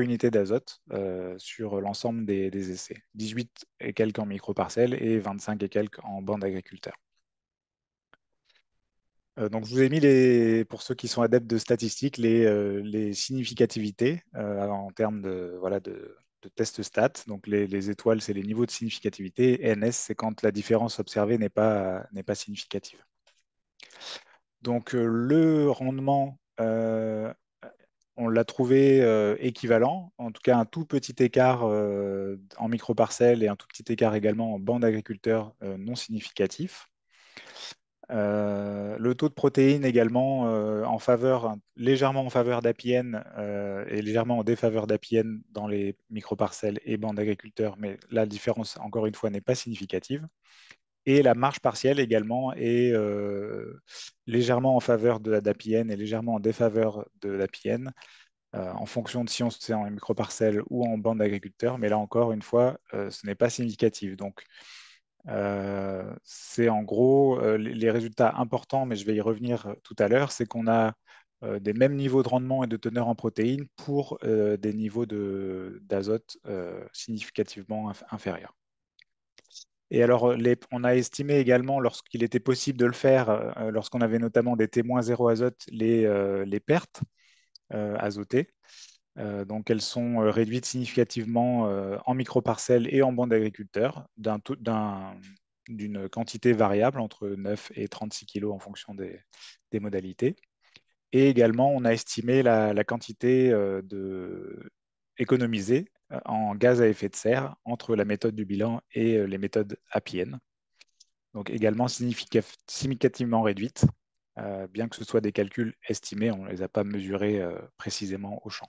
unités d'azote euh, sur l'ensemble des, essais, 18 et quelques en microparcelles et 25 et quelques en bande agriculteur. Euh, donc, je vous ai mis, les, pour ceux qui sont adeptes de statistiques, les, les significativités en termes de, voilà, de, tests stats. Donc, les, étoiles, c'est les niveaux de significativité. NS, c'est quand la différence observée n'est pas, pas significative. Donc, le rendement euh, on l'a trouvé euh, équivalent, en tout cas un tout petit écart euh, en micro et un tout petit écart également en bande d'agriculteurs non significatif. le taux de protéines également en faveur, hein, légèrement en faveur d'APN et légèrement en défaveur d'APN dans les micro-parcelles et bandes d'agriculteurs, mais la différence, encore une fois, n'est pas significative. Et la marge partielle également est euh, légèrement en faveur de la DAPIN et légèrement en défaveur de la PN, euh, en fonction de si on se en microparcelle ou en bande d'agriculteurs. Mais là encore, une fois, euh, ce n'est pas significatif. Donc, c'est en gros les résultats importants, mais je vais y revenir tout à l'heure, c'est qu'on a des mêmes niveaux de rendement et de teneur en protéines pour des niveaux d'azote significativement inférieurs. Et alors, euh, on a estimé également, lorsqu'il était possible de le faire, euh, euh, lorsqu'on avait notamment des témoins zéro azote, les, pertes azotées. donc, elles sont réduites significativement en microparcelles et en bandes d'agriculteurs d'une quantité variable entre 9 et 36 kg en fonction des, modalités. Et également, on a estimé la, quantité de, économisée en gaz à effet de serre entre la méthode du bilan et euh, les méthodes APN. Donc également significativement réduite, euh, bien que ce soit des calculs estimés, on ne les a pas mesurés euh, précisément au champ.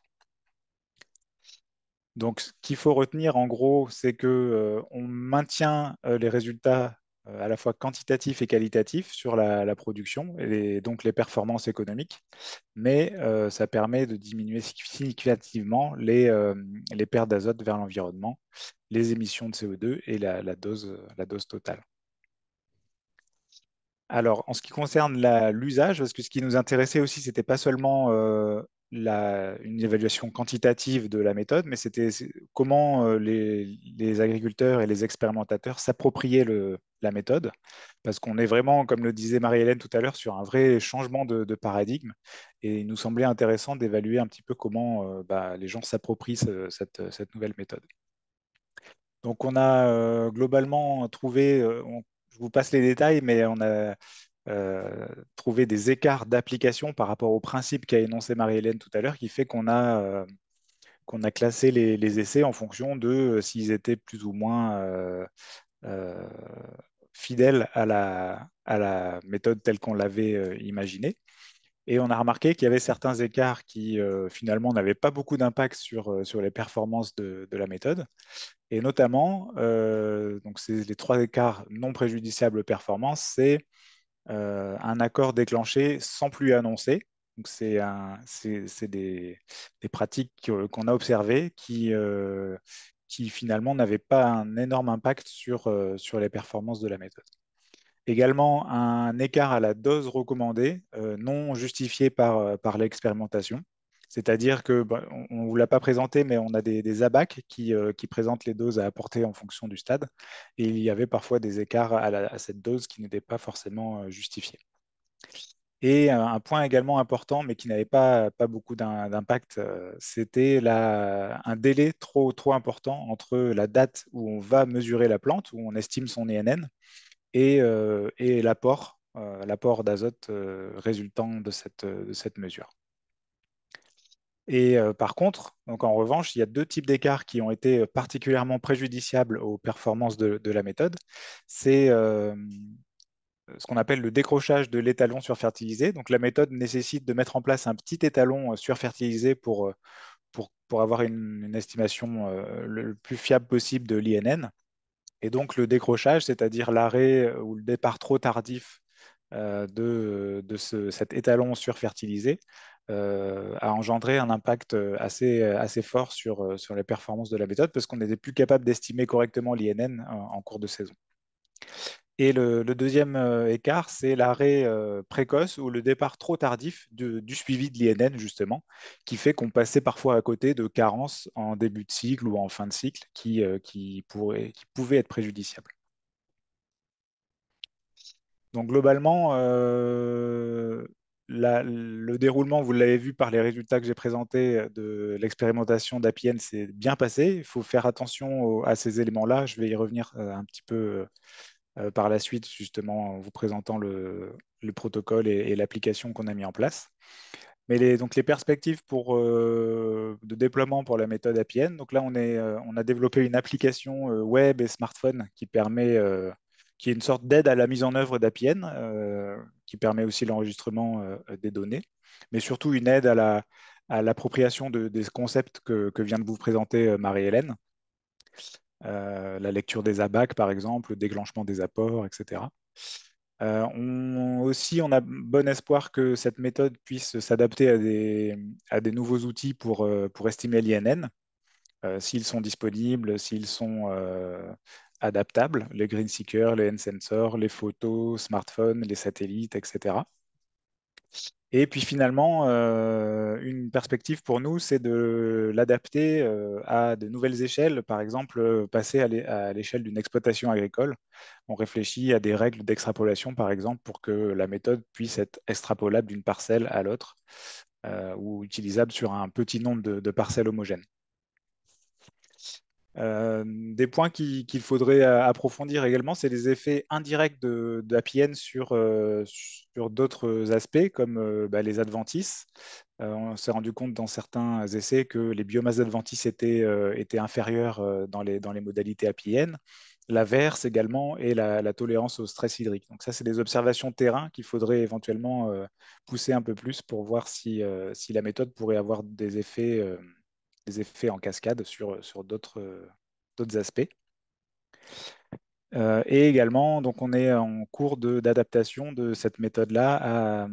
Donc ce qu'il faut retenir en gros, c'est qu'on maintient les résultats euh, à la fois quantitatif et qualitatif sur la, production et donc les performances économiques, mais euh, ça permet de diminuer significativement les, euh, les pertes d'azote vers l'environnement, les émissions de CO2 et la, dose, la dose totale. Alors, en ce qui concerne l'usage, parce que ce qui nous intéressait aussi, ce n'était pas seulement une évaluation quantitative de la méthode, mais c'était comment euh, les, agriculteurs et les expérimentateurs s'appropriaient la méthode, parce qu'on est vraiment, comme le disait Marie-Hélène tout à l'heure, sur un vrai changement de, paradigme, et il nous semblait intéressant d'évaluer un petit peu comment euh, bah, les gens s'approprient cette, nouvelle méthode. Donc on a euh, globalement trouvé, je vous passe les détails, mais on a euh, trouver des écarts d'application par rapport au principe qu'a énoncé Marie-Hélène tout à l'heure, qui fait qu'on a, euh, qu'on a classé les, essais en fonction de euh, s'ils étaient plus ou moins fidèles à la, à la, méthode telle qu'on l'avait imaginée. Et on a remarqué qu'il y avait certains écarts qui, finalement, n'avaient pas beaucoup d'impact sur, sur les performances de, de, la méthode. Et notamment, donc les trois écarts non préjudiciables performance, c'est euh, un accord déclenché sans plus annoncer. c'est, des, pratiques euh, qu'on a observées euh, qui, finalement n'avaient pas un énorme impact sur, les performances de la méthode. Également, un écart à la dose recommandée, non justifié par l'expérimentation. C'est-à-dire que, bah, on ne vous l'a pas présenté, mais on a des, des ABAC euh, qui, présentent les doses à apporter en fonction du stade. Et il y avait parfois des écarts à, cette dose qui n'étaient pas forcément euh, justifiés. Et euh, un point également important, mais qui n'avait pas, beaucoup d'impact, c'était un délai trop, important entre la date où on va mesurer la plante, où on estime son ENN, et, l'apport d'azote résultant de cette mesure. Euh, par contre, donc en revanche, il y a deux types d'écarts qui ont été euh, particulièrement préjudiciables aux performances de, la méthode. C'est euh, ce qu'on appelle le décrochage de l'étalon surfertilisé. Donc la méthode nécessite de mettre en place un petit étalon surfertilisé pour, pour, avoir une, estimation le, plus fiable possible de l'INN. Et donc le décrochage, c'est-à-dire l'arrêt ou le départ trop tardif de, de cet étalon surfertilisé, euh, a engendré un impact euh, assez, euh, assez fort sur, sur les performances de la méthode parce qu'on n'était plus capable d'estimer correctement l'INN en, cours de saison. Et le, deuxième écart, c'est l'arrêt précoce ou le départ trop tardif du suivi de l'INN, justement, qui fait qu'on passait parfois à côté de carences en début de cycle ou en fin de cycle qui, qui, qui pouvaient être préjudiciables. Donc globalement, le déroulement, vous l'avez vu par les résultats que j'ai présentés euh, de l'expérimentation d'APN, s'est bien passé. Il faut faire attention à ces éléments-là. Je vais y revenir euh, un petit peu euh, par la suite, justement, en vous présentant le, protocole et, l'application qu'on a mis en place. Mais les, donc les perspectives pour, de déploiement pour la méthode APN, donc là, on, est, on a développé une application web et smartphone qui permet qui est une sorte d'aide à la mise en œuvre d'APN, euh, qui permet aussi l'enregistrement euh, des données, mais surtout une aide à, la, à l'appropriation des concepts que, vient de vous présenter euh, Marie-Hélène, la lecture des ABAC, par exemple, le déclenchement des apports, etc. on, aussi, on a bon espoir que cette méthode puisse s'adapter à des, nouveaux outils pour, pour estimer l'INN, s'ils sont disponibles, s'ils sont adaptables, les Green seekers, les n sensors, les photos, smartphones, les satellites, etc. Et puis finalement, euh, une perspective pour nous, c'est de l'adapter euh, à de nouvelles échelles, par exemple passer à l'échelle d'une exploitation agricole. On réfléchit à des règles d'extrapolation, par exemple, pour que la méthode puisse être extrapolable d'une parcelle à l'autre euh, ou utilisable sur un petit nombre de parcelles homogènes. Euh, des points qu'il faudrait euh, approfondir également, c'est les effets indirects de, de sur, euh, sur d'autres aspects comme bah, les adventices. on s'est rendu compte dans certains essais que les biomasses adventices étaient, étaient, inférieures dans les, dans les modalités APN. la également et la, tolérance au stress hydrique. Donc ça, c'est des observations terrain qu'il faudrait éventuellement pousser un peu plus pour voir si, si la méthode pourrait avoir des effets effets en cascade sur, euh, sur d'autres euh, aspects. Euh, et également, donc on est en cours d'adaptation de, cette méthode-là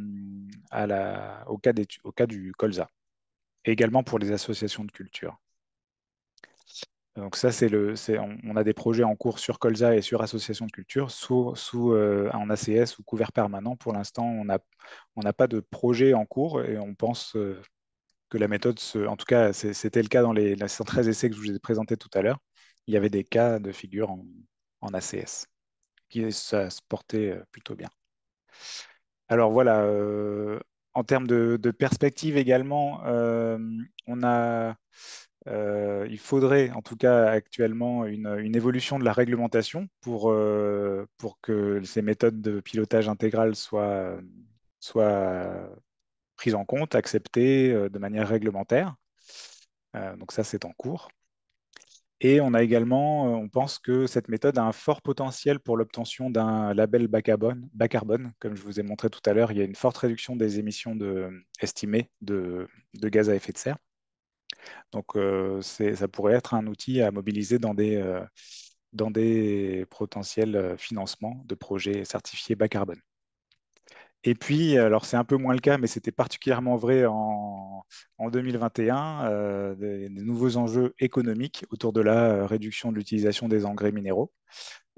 à, la, au, cas au cas du colza, également pour les associations de culture. Donc ça, c'est le, on, on, a des projets en cours sur colza et sur associations de culture sous, sous en ACS ou couvert permanent. Pour l'instant, on n'a on pas de projet en cours et on pense que la méthode, se, en tout cas, c'était le cas dans les, 113 essais que je vous ai présentés tout à l'heure. Il y avait des cas de figure en, ACS, qui ça se portait euh, plutôt bien. Alors voilà, euh, en termes de, perspective également, euh, on a, il faudrait en tout cas actuellement une, évolution de la réglementation pour, pour que ces méthodes de pilotage intégral soient, soient prise en compte, acceptée euh, de manière réglementaire. Euh, donc ça, c'est en cours. Et on a également, euh, on pense que cette méthode a un fort potentiel pour l'obtention d'un label bas carbone, bas carbone, Comme je vous ai montré tout à l'heure, il y a une forte réduction des émissions de, estimées de, gaz à effet de serre. Donc ça pourrait être un outil à mobiliser dans des, dans des potentiels financements de projets certifiés bas carbone. Et puis, alors c'est un peu moins le cas, mais c'était particulièrement vrai en, 2021, euh, des, nouveaux enjeux économiques autour de la euh, réduction de l'utilisation des engrais minéraux,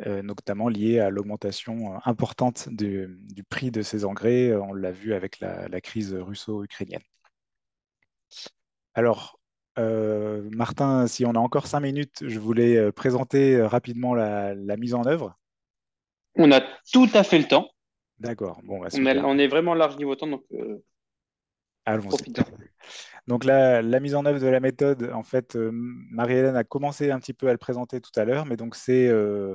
euh, notamment liés à l'augmentation importante du, prix de ces engrais. On l'a vu avec la, crise russo-ukrainienne. Alors, Martin, si on a encore cinq minutes, je voulais présenter rapidement la mise en œuvre. On a tout à fait le temps. D'accord. Bon, bah, on, est vraiment large niveau temps, donc euh, Donc la, mise en œuvre de la méthode, en fait, euh, Marie-Hélène a commencé un petit peu à le présenter tout à l'heure, mais donc c'est euh,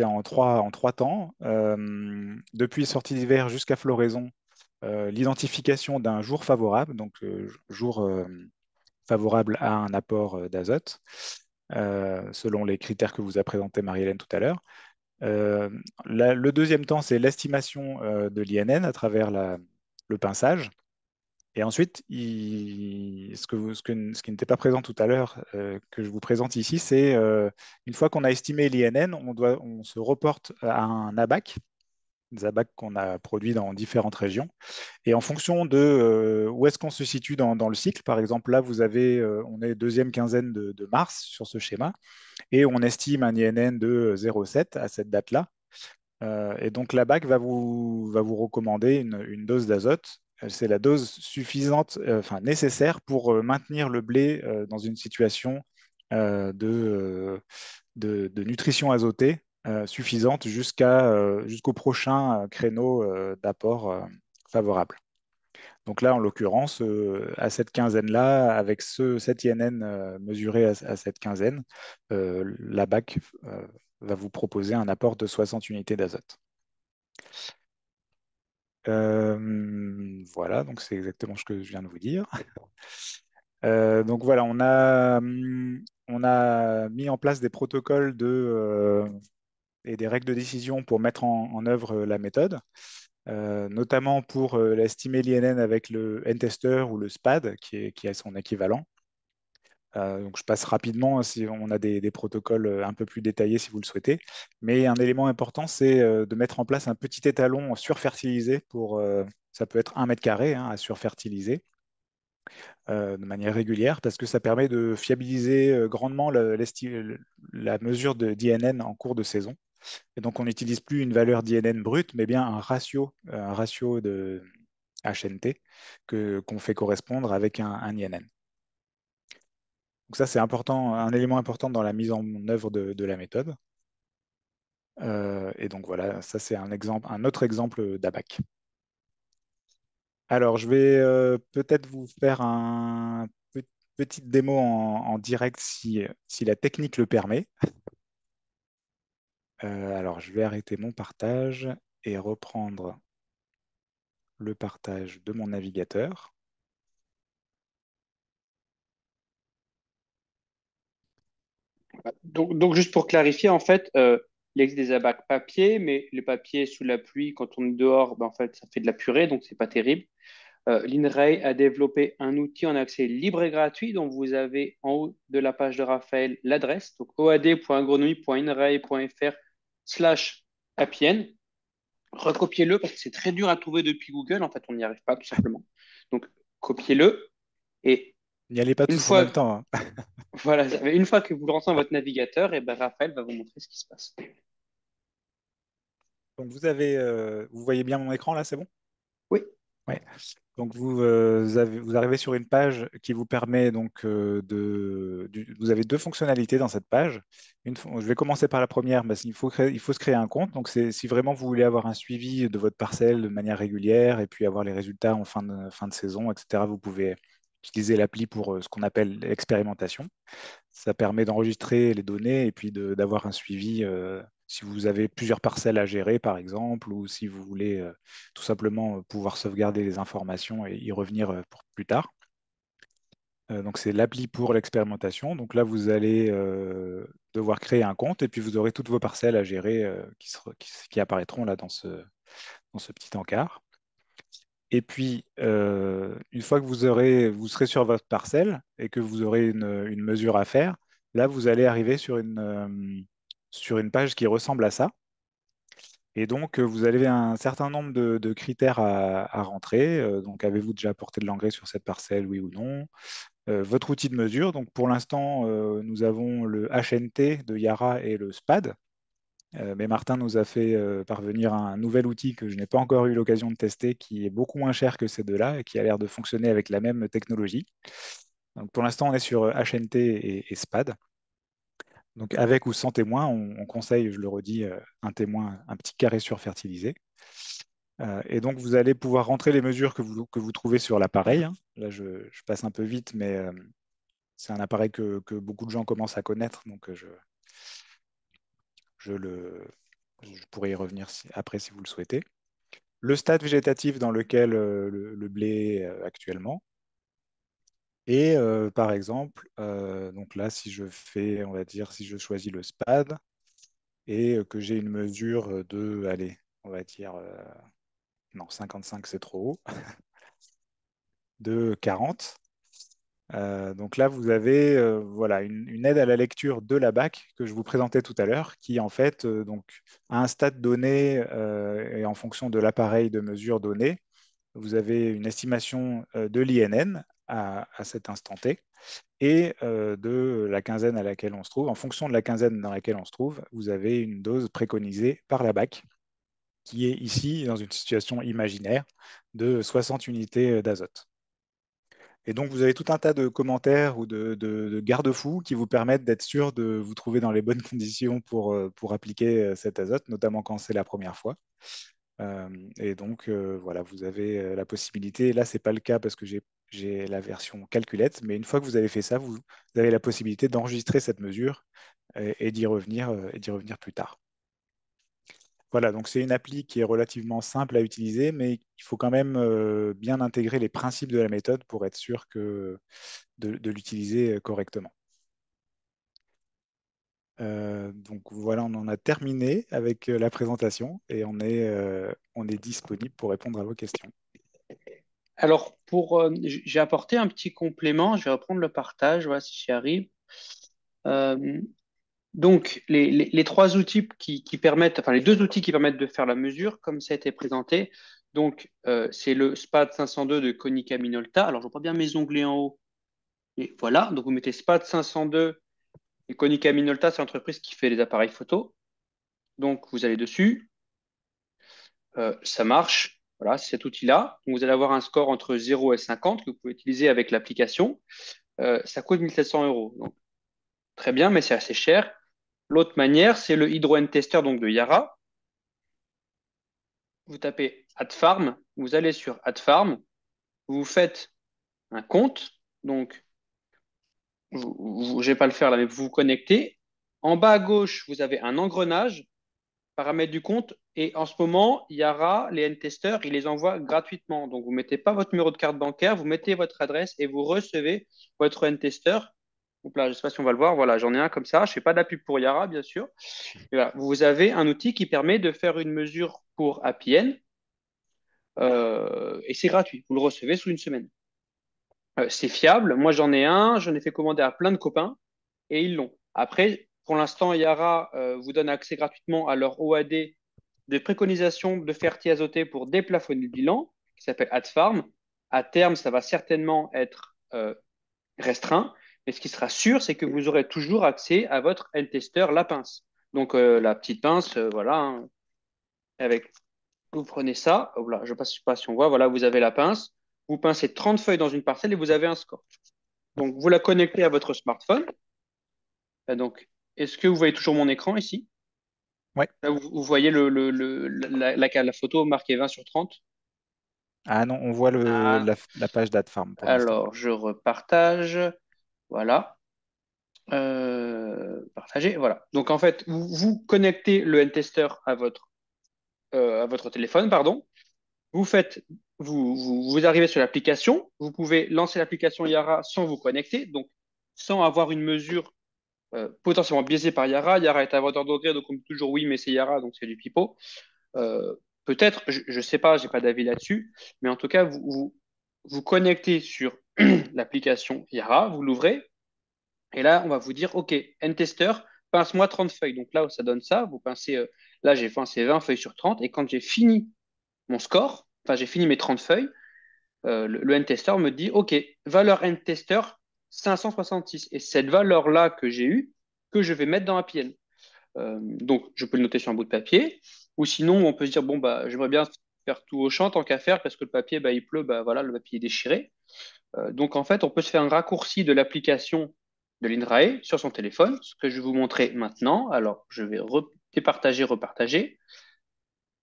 en, trois, en trois temps. depuis sortie d'hiver jusqu'à floraison, l'identification d'un jour favorable, donc jour favorable à un apport d'azote, selon les critères que vous a présenté Marie-Hélène tout à l'heure. Euh, le deuxième temps, c'est l'estimation euh, de l'INN à travers le pinçage. Et ensuite, ce, que ce, qui n'était pas présent tout à l'heure, euh, que je vous présente ici, c'est une fois qu'on a estimé l'INN, on se reporte à un ABAC, des ABAC qu'on a produits dans différentes régions. Et en fonction de euh, où est-ce qu'on se situe dans, le cycle, par exemple, là, vous avez, euh, on est deuxième quinzaine de, mars sur ce schéma, et on estime un INN de 0,7 euh, à cette date-là. et donc, l'ABAC va vous, va vous recommander une, dose d'azote. C'est la dose suffisante, enfin nécessaire pour maintenir le blé dans une situation de, de, nutrition azotée euh, suffisante jusqu'à, euh, jusqu'au prochain euh, créneau d'apport favorable. Donc là, en l'occurrence, à cette quinzaine-là, avec ce, INN mesurée mesuré à, cette quinzaine, la BAC va vous proposer un apport de 60 unités d'azote. voilà, donc c'est exactement ce que je viens de vous dire. donc voilà, on a, hum, on a mis en place des protocoles de, et des règles de décision pour mettre en, œuvre euh, la méthode, euh, notamment pour estimer euh, l'estimer l'INN avec le N-tester ou le SPAD, qui, est, a son équivalent. donc je passe rapidement hein, si on a des, protocoles un peu plus détaillés si vous le souhaitez. Mais un élément important, c'est de mettre en place un petit étalon surfertilisé pour ça peut être un mètre carré hein, à surfertiliser de manière régulière parce que ça permet de fiabiliser grandement la mesure de d'INN en cours de saison donc, on n'utilise plus une valeur d'INN brute, mais bien un ratio, euh, de HNT qu'on fait correspondre avec un, INN. Donc ça, c'est un élément important dans la mise en œuvre de, la méthode. Euh, et donc voilà, ça c'est un, autre exemple d'ABAC. Alors, je vais euh, peut-être vous faire une petite démo en, direct si, la technique le permet. Euh, alors, je vais arrêter mon partage et reprendre le partage de mon navigateur. Donc, juste pour clarifier, en fait, euh, il des abacs papier, mais le papier sous la pluie, quand on est dehors, ben, en fait, ça fait de la purée, donc c'est pas terrible. Euh, Linray a développé un outil en accès libre et gratuit dont vous avez en haut de la page de Raphaël l'adresse, donc slash APN. Recopiez-le parce que c'est très dur à trouver depuis Google. En fait, on n'y arrive pas tout simplement. Donc, copiez-le et n'y allez pas tout le temps. Hein. voilà, une fois que vous rentrez dans votre navigateur, et ben Raphaël va vous montrer ce qui se passe. Donc vous avez, euh, vous voyez bien mon écran là, c'est bon Oui. Ouais. Donc euh, vous, arrivez sur une page qui vous permet donc euh, de, vous avez deux fonctionnalités dans cette page. Une, je vais commencer par la première, parce qu'il faut il faut se créer un compte. Donc si vraiment vous voulez avoir un suivi de votre parcelle de manière régulière et puis avoir les résultats en fin de, fin de saison, etc. Vous pouvez utiliser l'appli pour euh, ce qu'on appelle l'expérimentation. Ça permet d'enregistrer les données et puis d'avoir un suivi si vous avez plusieurs parcelles à gérer, par exemple, ou si vous voulez euh, tout simplement euh, pouvoir sauvegarder les informations et y revenir euh, pour plus tard. donc c'est l'appli pour l'expérimentation. Donc là, vous allez devoir créer un compte et puis vous aurez toutes vos parcelles à gérer qui, apparaîtront là dans ce, petit encart. Et puis, une fois que vous, aurez, vous serez sur votre parcelle et que vous aurez une mesure à faire, là, vous allez arriver sur une, sur une page qui ressemble à ça. Et donc, euh, vous avez un certain nombre de, critères à, rentrer. Euh, donc, avez-vous déjà apporté de l'engrais sur cette parcelle, oui ou non euh, Votre outil de mesure. Donc, pour l'instant, nous avons le HNT de Yara et le SPAD. mais Martin nous a fait parvenir un nouvel outil que je n'ai pas encore eu l'occasion de tester, qui est beaucoup moins cher que ces deux-là et qui a l'air de fonctionner avec la même technologie. Donc, pour l'instant, on est sur HNT et SPAD. Donc, avec ou sans témoin, on, conseille, je le redis, euh, un témoin, un petit carré surfertilisé. Euh, et donc, vous allez pouvoir rentrer les mesures que vous, que vous trouvez sur l'appareil. Hein. Là, je, passe un peu vite, mais euh, c'est un appareil que, beaucoup de gens commencent à connaître. Donc, euh, je, je, le, pourrais y revenir après si vous le souhaitez. Le stade végétatif dans lequel le, le, blé est actuellement. Et par exemple, donc là, si je fais, on va dire, si je choisis le SPAD et que j'ai une mesure de, allez, on va dire, non, 55 c'est trop haut, de 40. donc là, vous avez voilà, une, aide à la lecture de la BAC que je vous présentais tout à l'heure, qui en fait, donc, à un stade donné et en fonction de l'appareil de mesure donné, vous avez une estimation de l'INN à, cet instant T et euh, de la quinzaine à laquelle on se trouve. En fonction de la quinzaine dans laquelle on se trouve, vous avez une dose préconisée par la BAC qui est ici dans une situation imaginaire de 60 unités d'azote. Et donc, vous avez tout un tas de commentaires ou de, garde-fous qui vous permettent d'être sûr de vous trouver dans les bonnes conditions pour, euh, pour appliquer euh, cet azote, notamment quand c'est la première fois. et donc, voilà, vous avez la possibilité. Là, ce n'est pas le cas parce que j'ai j'ai la version calculette. Mais une fois que vous avez fait ça, vous, avez la possibilité d'enregistrer cette mesure euh, et, d'y revenir, euh, et revenir plus tard. Voilà, donc c'est une appli qui est relativement simple à utiliser, mais il faut quand même euh, bien intégrer les principes de la méthode pour être sûr de, l'utiliser correctement. donc voilà, on en a terminé avec la présentation et on est, on est disponible pour répondre à vos questions. Alors, pour, euh, j'ai apporté un petit complément, je vais reprendre le partage, voilà, si j'y arrive. Euh, donc, les, trois outils qui, permettent, enfin, les deux outils qui permettent de faire la mesure, comme ça a été présenté, donc, euh, c'est le SPAD 502 de Konica Minolta. Alors, je vois pas bien mes onglets en haut. Et voilà, donc vous mettez SPAD 502 et Konica Minolta, c'est l'entreprise qui fait les appareils photo. Donc, vous allez dessus. ça marche. Voilà, cet outil-là. Vous allez avoir un score entre 0 et 50 que vous pouvez utiliser avec l'application. Euh, ça coûte 1700 euros. très bien, mais c'est assez cher. L'autre manière, c'est le HydroN Tester donc, de Yara. Vous tapez AdFarm, vous allez sur AdFarm, vous faites un compte. Donc, je ne vais pas le faire là, mais vous vous connectez. En bas à gauche, vous avez un engrenage paramètres du compte. Et en ce moment, Yara, les n testeurs ils les envoient gratuitement. Donc, vous ne mettez pas votre numéro de carte bancaire, vous mettez votre adresse et vous recevez votre N-tester. Donc là, je ne sais pas si on va le voir. Voilà, j'en ai un comme ça. Je ne fais pas d'appui pour Yara, bien sûr. Vous avez un outil qui permet de faire une mesure pour APN. Euh, et c'est gratuit. Vous le recevez sous une semaine. Euh, c'est fiable. Moi, j'en ai un. J'en ai fait commander à plein de copains et ils l'ont. Après, pour l'instant, Yara euh, vous donne accès gratuitement à leur OAD de préconisation de ferti azoté pour déplafonner le bilan, qui s'appelle AdFarm. À terme, ça va certainement être euh, restreint, mais ce qui sera sûr, c'est que vous aurez toujours accès à votre End tester la pince. Donc, euh, la petite pince, voilà, hein. avec vous prenez ça, je ne sais pas si on voit, voilà, vous avez la pince, vous pincez 30 feuilles dans une parcelle et vous avez un score. Donc, vous la connectez à votre smartphone. donc, est-ce que vous voyez toujours mon écran ici Oui. vous, voyez la, photo marquée 20 sur 30 Ah non, on voit ah. la, page d'AdFarm. Alors, je repartage. Voilà. Euh, partager, voilà. Donc, en fait, vous, connectez le N-Tester euh, à votre, téléphone, pardon. Vous faites vous, arrivez sur l'application, vous pouvez lancer l'application Yara sans vous connecter, donc sans avoir une mesure euh, potentiellement biaisé par Yara. Yara est à 20 ordre, donc on dit toujours oui, mais c'est Yara, donc c'est du pipeau. Euh, peut-être, je ne sais pas, j'ai pas d'avis là-dessus, mais en tout cas, vous vous, connectez sur l'application Yara, vous l'ouvrez, et là, on va vous dire, OK, N-tester, pince-moi 30 feuilles. Donc là, ça donne ça, vous pincez, euh, là, j'ai pincé 20 feuilles sur 30, et quand j'ai fini mon score, enfin, j'ai fini mes 30 feuilles, le, le N-tester me dit, OK, valeur N-tester, 566. Et cette valeur-là que j'ai eu, que je vais mettre dans la Euh, donc, je peux le noter sur un bout de papier. Ou sinon, on peut se dire, bon, bah, j'aimerais bien faire tout au champ, tant qu'à faire, parce que le papier, bah, il pleut, bah, voilà, le papier est déchiré. Euh, donc, en fait, on peut se faire un raccourci de l'application de l'INRAE sur son téléphone, ce que je vais vous montrer maintenant. Alors, je vais départager, repartager.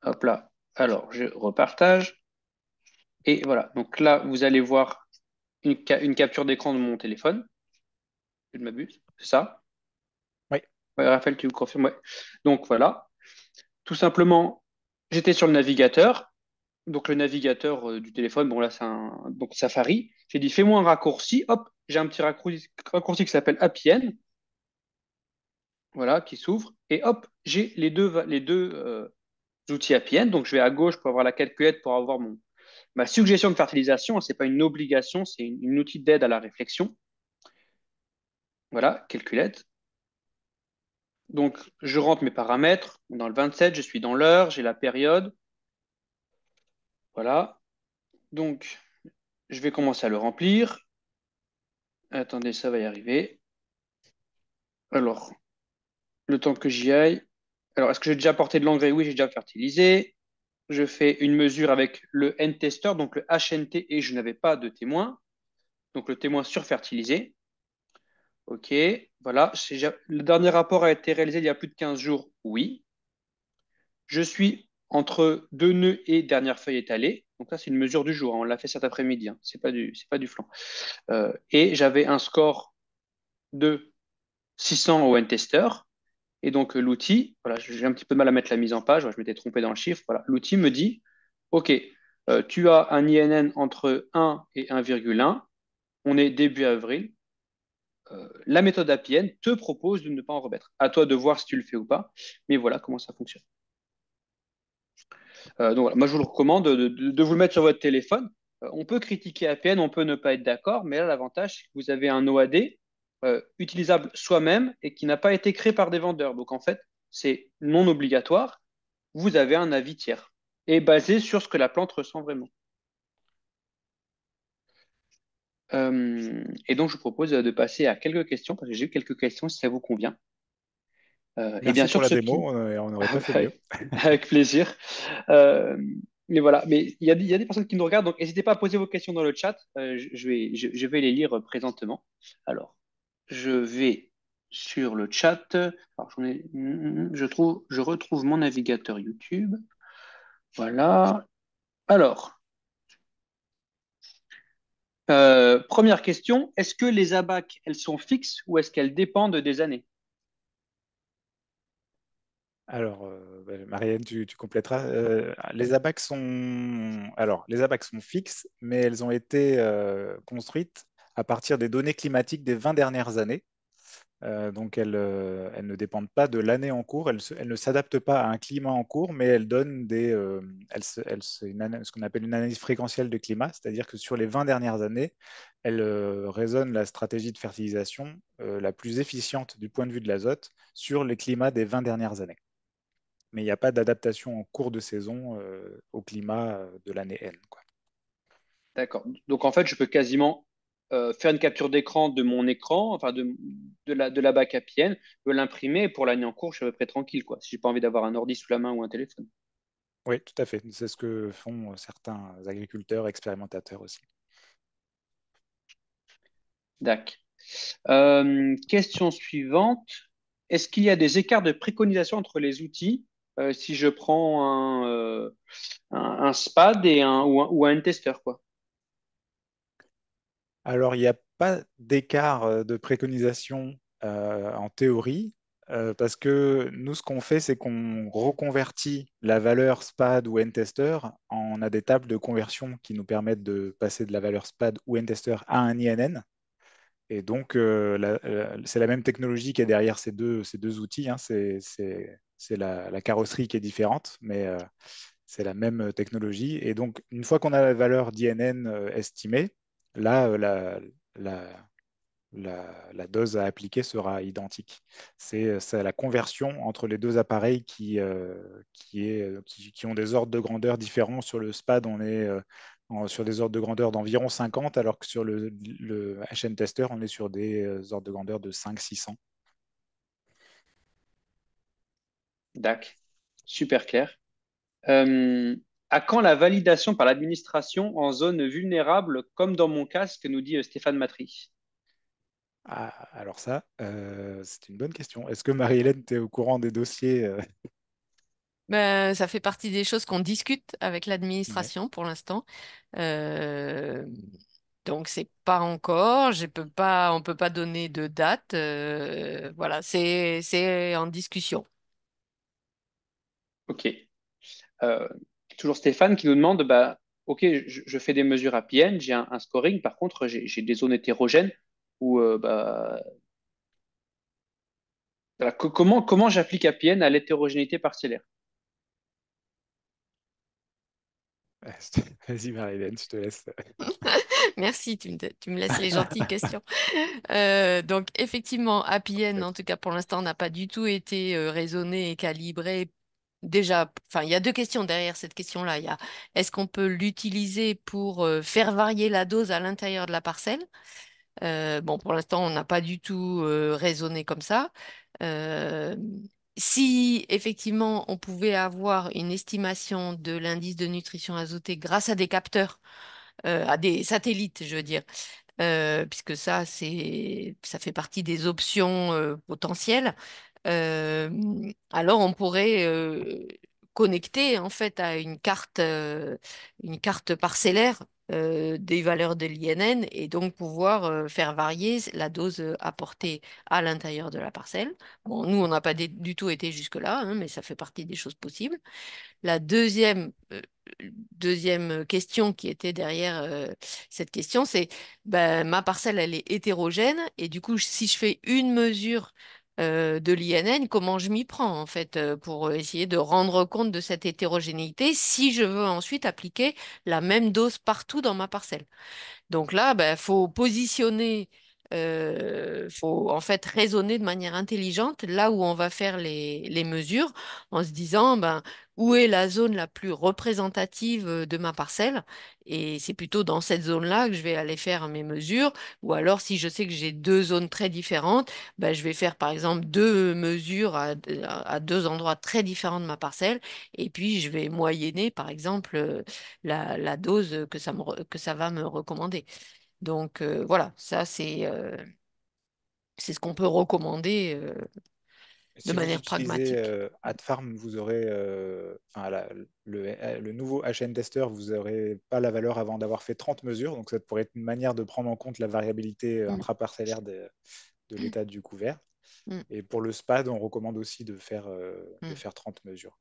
Hop là. Alors, je repartage. Et voilà. Donc là, vous allez voir une, capture d'écran de mon téléphone. Je ne m'abuse, c'est ça Oui. Raphaël, tu me confirmes Donc voilà. Tout simplement, j'étais sur le navigateur. Donc le navigateur euh, du téléphone, bon là c'est un Safari. J'ai dit fais-moi un raccourci. Hop, j'ai un petit raccourci, raccourci qui s'appelle APN. Voilà, qui s'ouvre. Et hop, j'ai les deux, les deux euh, outils APN. Donc je vais à gauche pour avoir la calculette, pour avoir mon, Ma suggestion de fertilisation, ce n'est pas une obligation, c'est une, outil d'aide à la réflexion. Voilà, calculette. Donc, je rentre mes paramètres. Dans le 27, je suis dans l'heure, j'ai la période. Voilà. Donc, je vais commencer à le remplir. Attendez, ça va y arriver. Alors, le temps que j'y aille. Alors, est-ce que j'ai déjà porté de l'engrais Oui, j'ai déjà fertilisé je fais une mesure avec le N-tester, donc le HNT, et je n'avais pas de témoin. Donc le témoin surfertilisé. OK, voilà. Le dernier rapport a été réalisé il y a plus de 15 jours, oui. Je suis entre deux nœuds et dernière feuille étalée. Donc là, c'est une mesure du jour. Hein. On l'a fait cet après-midi. Hein. Ce n'est pas, du, pas du flanc. Euh, et j'avais un score de 600 au N-tester et donc, euh, l'outil, voilà, j'ai un petit peu de mal à mettre la mise en page, je m'étais trompé dans le chiffre. Voilà, l'outil me dit, OK, euh, tu as un INN entre 1 et 1,1, on est début avril, euh, la méthode APN te propose de ne pas en remettre. À toi de voir si tu le fais ou pas, mais voilà comment ça fonctionne. donc voilà, moi je vous le recommande de, vous le mettre sur votre téléphone. on peut critiquer APN, on peut ne pas être d'accord, mais là l'avantage c'est que vous avez un OAD euh, utilisable soi-même et qui n'a pas été créé par des vendeurs. Donc en fait, c'est non obligatoire. Vous avez un avis tiers et basé sur ce que la plante ressent vraiment. Euh, et donc, je vous propose de passer à quelques questions, parce que j'ai eu quelques questions, si ça vous convient. Euh, et bien sûr, la démo, on aurait pas fait mieux. Avec plaisir. mais voilà, mais il y, a des personnes qui nous regardent, donc n'hésitez pas à poser vos questions dans le chat. Je vais, je, vais, les lire présentement. Alors, je vais sur le chat. je, trouve, je retrouve mon navigateur YouTube. Voilà. Alors, euh, première question, est-ce que les abacs, elles sont fixes ou est-ce qu'elles dépendent des années alors, euh, ben, Marianne, tu, tu complèteras. Euh, les abacs sont alors les abacs sont fixes, mais elles ont été construites à partir des données climatiques des 20 dernières années. Euh, donc euh, elles, ne dépendent pas de l'année en cours, elles, ne s'adaptent pas à un climat en cours, mais elles donnent des, euh, ce qu'on appelle une analyse fréquentielle de climat, c'est-à-dire que sur les 20 dernières années, elles raisonnent la stratégie de fertilisation la plus efficiente du point de vue de l'azote sur les climats des 20 dernières années. Mais il n'y a pas d'adaptation en cours de saison au climat de l'année N. D'accord. Donc en fait, je peux quasiment euh, faire une capture d'écran de mon écran, enfin de, de la, de la bac APN, l'imprimer et pour l'année en cours, je suis à peu près tranquille, quoi, je n'ai pas envie d'avoir un ordi sous la main ou un téléphone. Oui, tout à fait. C'est ce que font certains agriculteurs expérimentateurs aussi. D'accord. Euh, question suivante. Est-ce qu'il y a des écarts de préconisation entre les outils euh, si je prends un, SPAD et ou, un, ou un tester quoi alors, il n'y a pas d'écart euh, de préconisation euh, en théorie, euh, parce que nous, ce qu'on fait, c'est qu'on reconvertit la valeur SPAD ou N-tester. On a des tables de conversion qui nous permettent de passer de la valeur SPAD ou N-tester à un INN. Et donc, c'est la même technologie qui est derrière ces deux, ces deux outils. Hein. C'est la, carrosserie qui est différente, mais c'est la même technologie. Et donc, une fois qu'on a la valeur d'INN estimée, là, euh, la, dose à appliquer sera identique. C'est euh, la conversion entre les deux appareils euh, qui, qui, ont des ordres de grandeur différents. Sur le SPAD, on est sur des ordres de grandeur d'environ 50, alors que sur le, le, Tester, on est sur des ordres de grandeur de 5-600. D'accord, super clair. À quand la validation par l'administration en zone vulnérable, comme dans mon cas, ce que nous dit euh, Stéphane Matry ah, Alors ça, euh, c'est une bonne question. Est-ce que Marie-Hélène, tu es au courant des dossiers euh ben, Ça fait partie des choses qu'on discute avec l'administration pour l'instant. Donc, Donc c'est pas encore, je peux pas, on peut pas donner de date. voilà, c'est en discussion. Ok toujours Stéphane qui nous demande bah, Ok, je, fais des mesures à PN, j'ai un, scoring, par contre, j'ai des zones hétérogènes où. Euh, bah, comment comment j'applique PN à l'hétérogénéité parcellaire ah, Vas-y, je te laisse. Merci, tu me, tu laisses les gentilles questions. Euh, donc, effectivement, APN, en tout cas pour l'instant, n'a pas du tout été euh, raisonné et calibré déjà, enfin, il y a deux questions derrière cette question-là. Il y a est-ce qu'on peut l'utiliser pour faire varier la dose à l'intérieur de la parcelle Bon, pour l'instant, on n'a pas du tout raisonné comme ça. si effectivement on pouvait avoir une estimation de l'indice de nutrition azotée grâce à des capteurs, à des satellites, je veux dire, puisque ça, ça fait partie des options potentielles. Euh, alors on pourrait euh, connecter en fait à une carte, euh, une carte parcellaire des valeurs de l'INN et donc pouvoir faire varier la dose apportée à l'intérieur de la parcelle. Bon, nous, on n'a pas du tout été jusque-là, hein, mais ça fait partie des choses possibles. La deuxième, deuxième question qui était derrière cette question, c'est ben, ma parcelle, elle est hétérogène et du coup, si je fais une mesure euh, de l'INN, comment je m'y prends en fait euh, pour euh, essayer de rendre compte de cette hétérogénéité si je veux ensuite appliquer la même dose partout dans ma parcelle. Donc là, il bah, faut positionner euh, faut en fait raisonner de manière intelligente là où on va faire les, les, mesures en se disant ben, où est la zone la plus représentative euh, de ma parcelle et c'est plutôt dans cette zone-là que je vais aller faire mes mesures ou alors si je sais que j'ai deux zones très différentes, ben, je vais faire par exemple deux mesures à, à, deux endroits très différents de ma parcelle et puis je vais moyenner par exemple euh, la, la dose que ça, me, que ça va me recommander. Donc euh, voilà, ça euh, c'est ce qu'on peut recommander euh, de manière vous pragmatique. AdFarm, vous aurez enfin, le, nouveau HN tester, vous n'aurez pas la valeur avant d'avoir fait 30 mesures, donc ça pourrait être une manière de prendre en compte la variabilité intra mmh. intraparcellaire de, de mmh. l'état du couvert. Mmh. Et pour le SPAD, on recommande aussi de faire, faire 30 mesures.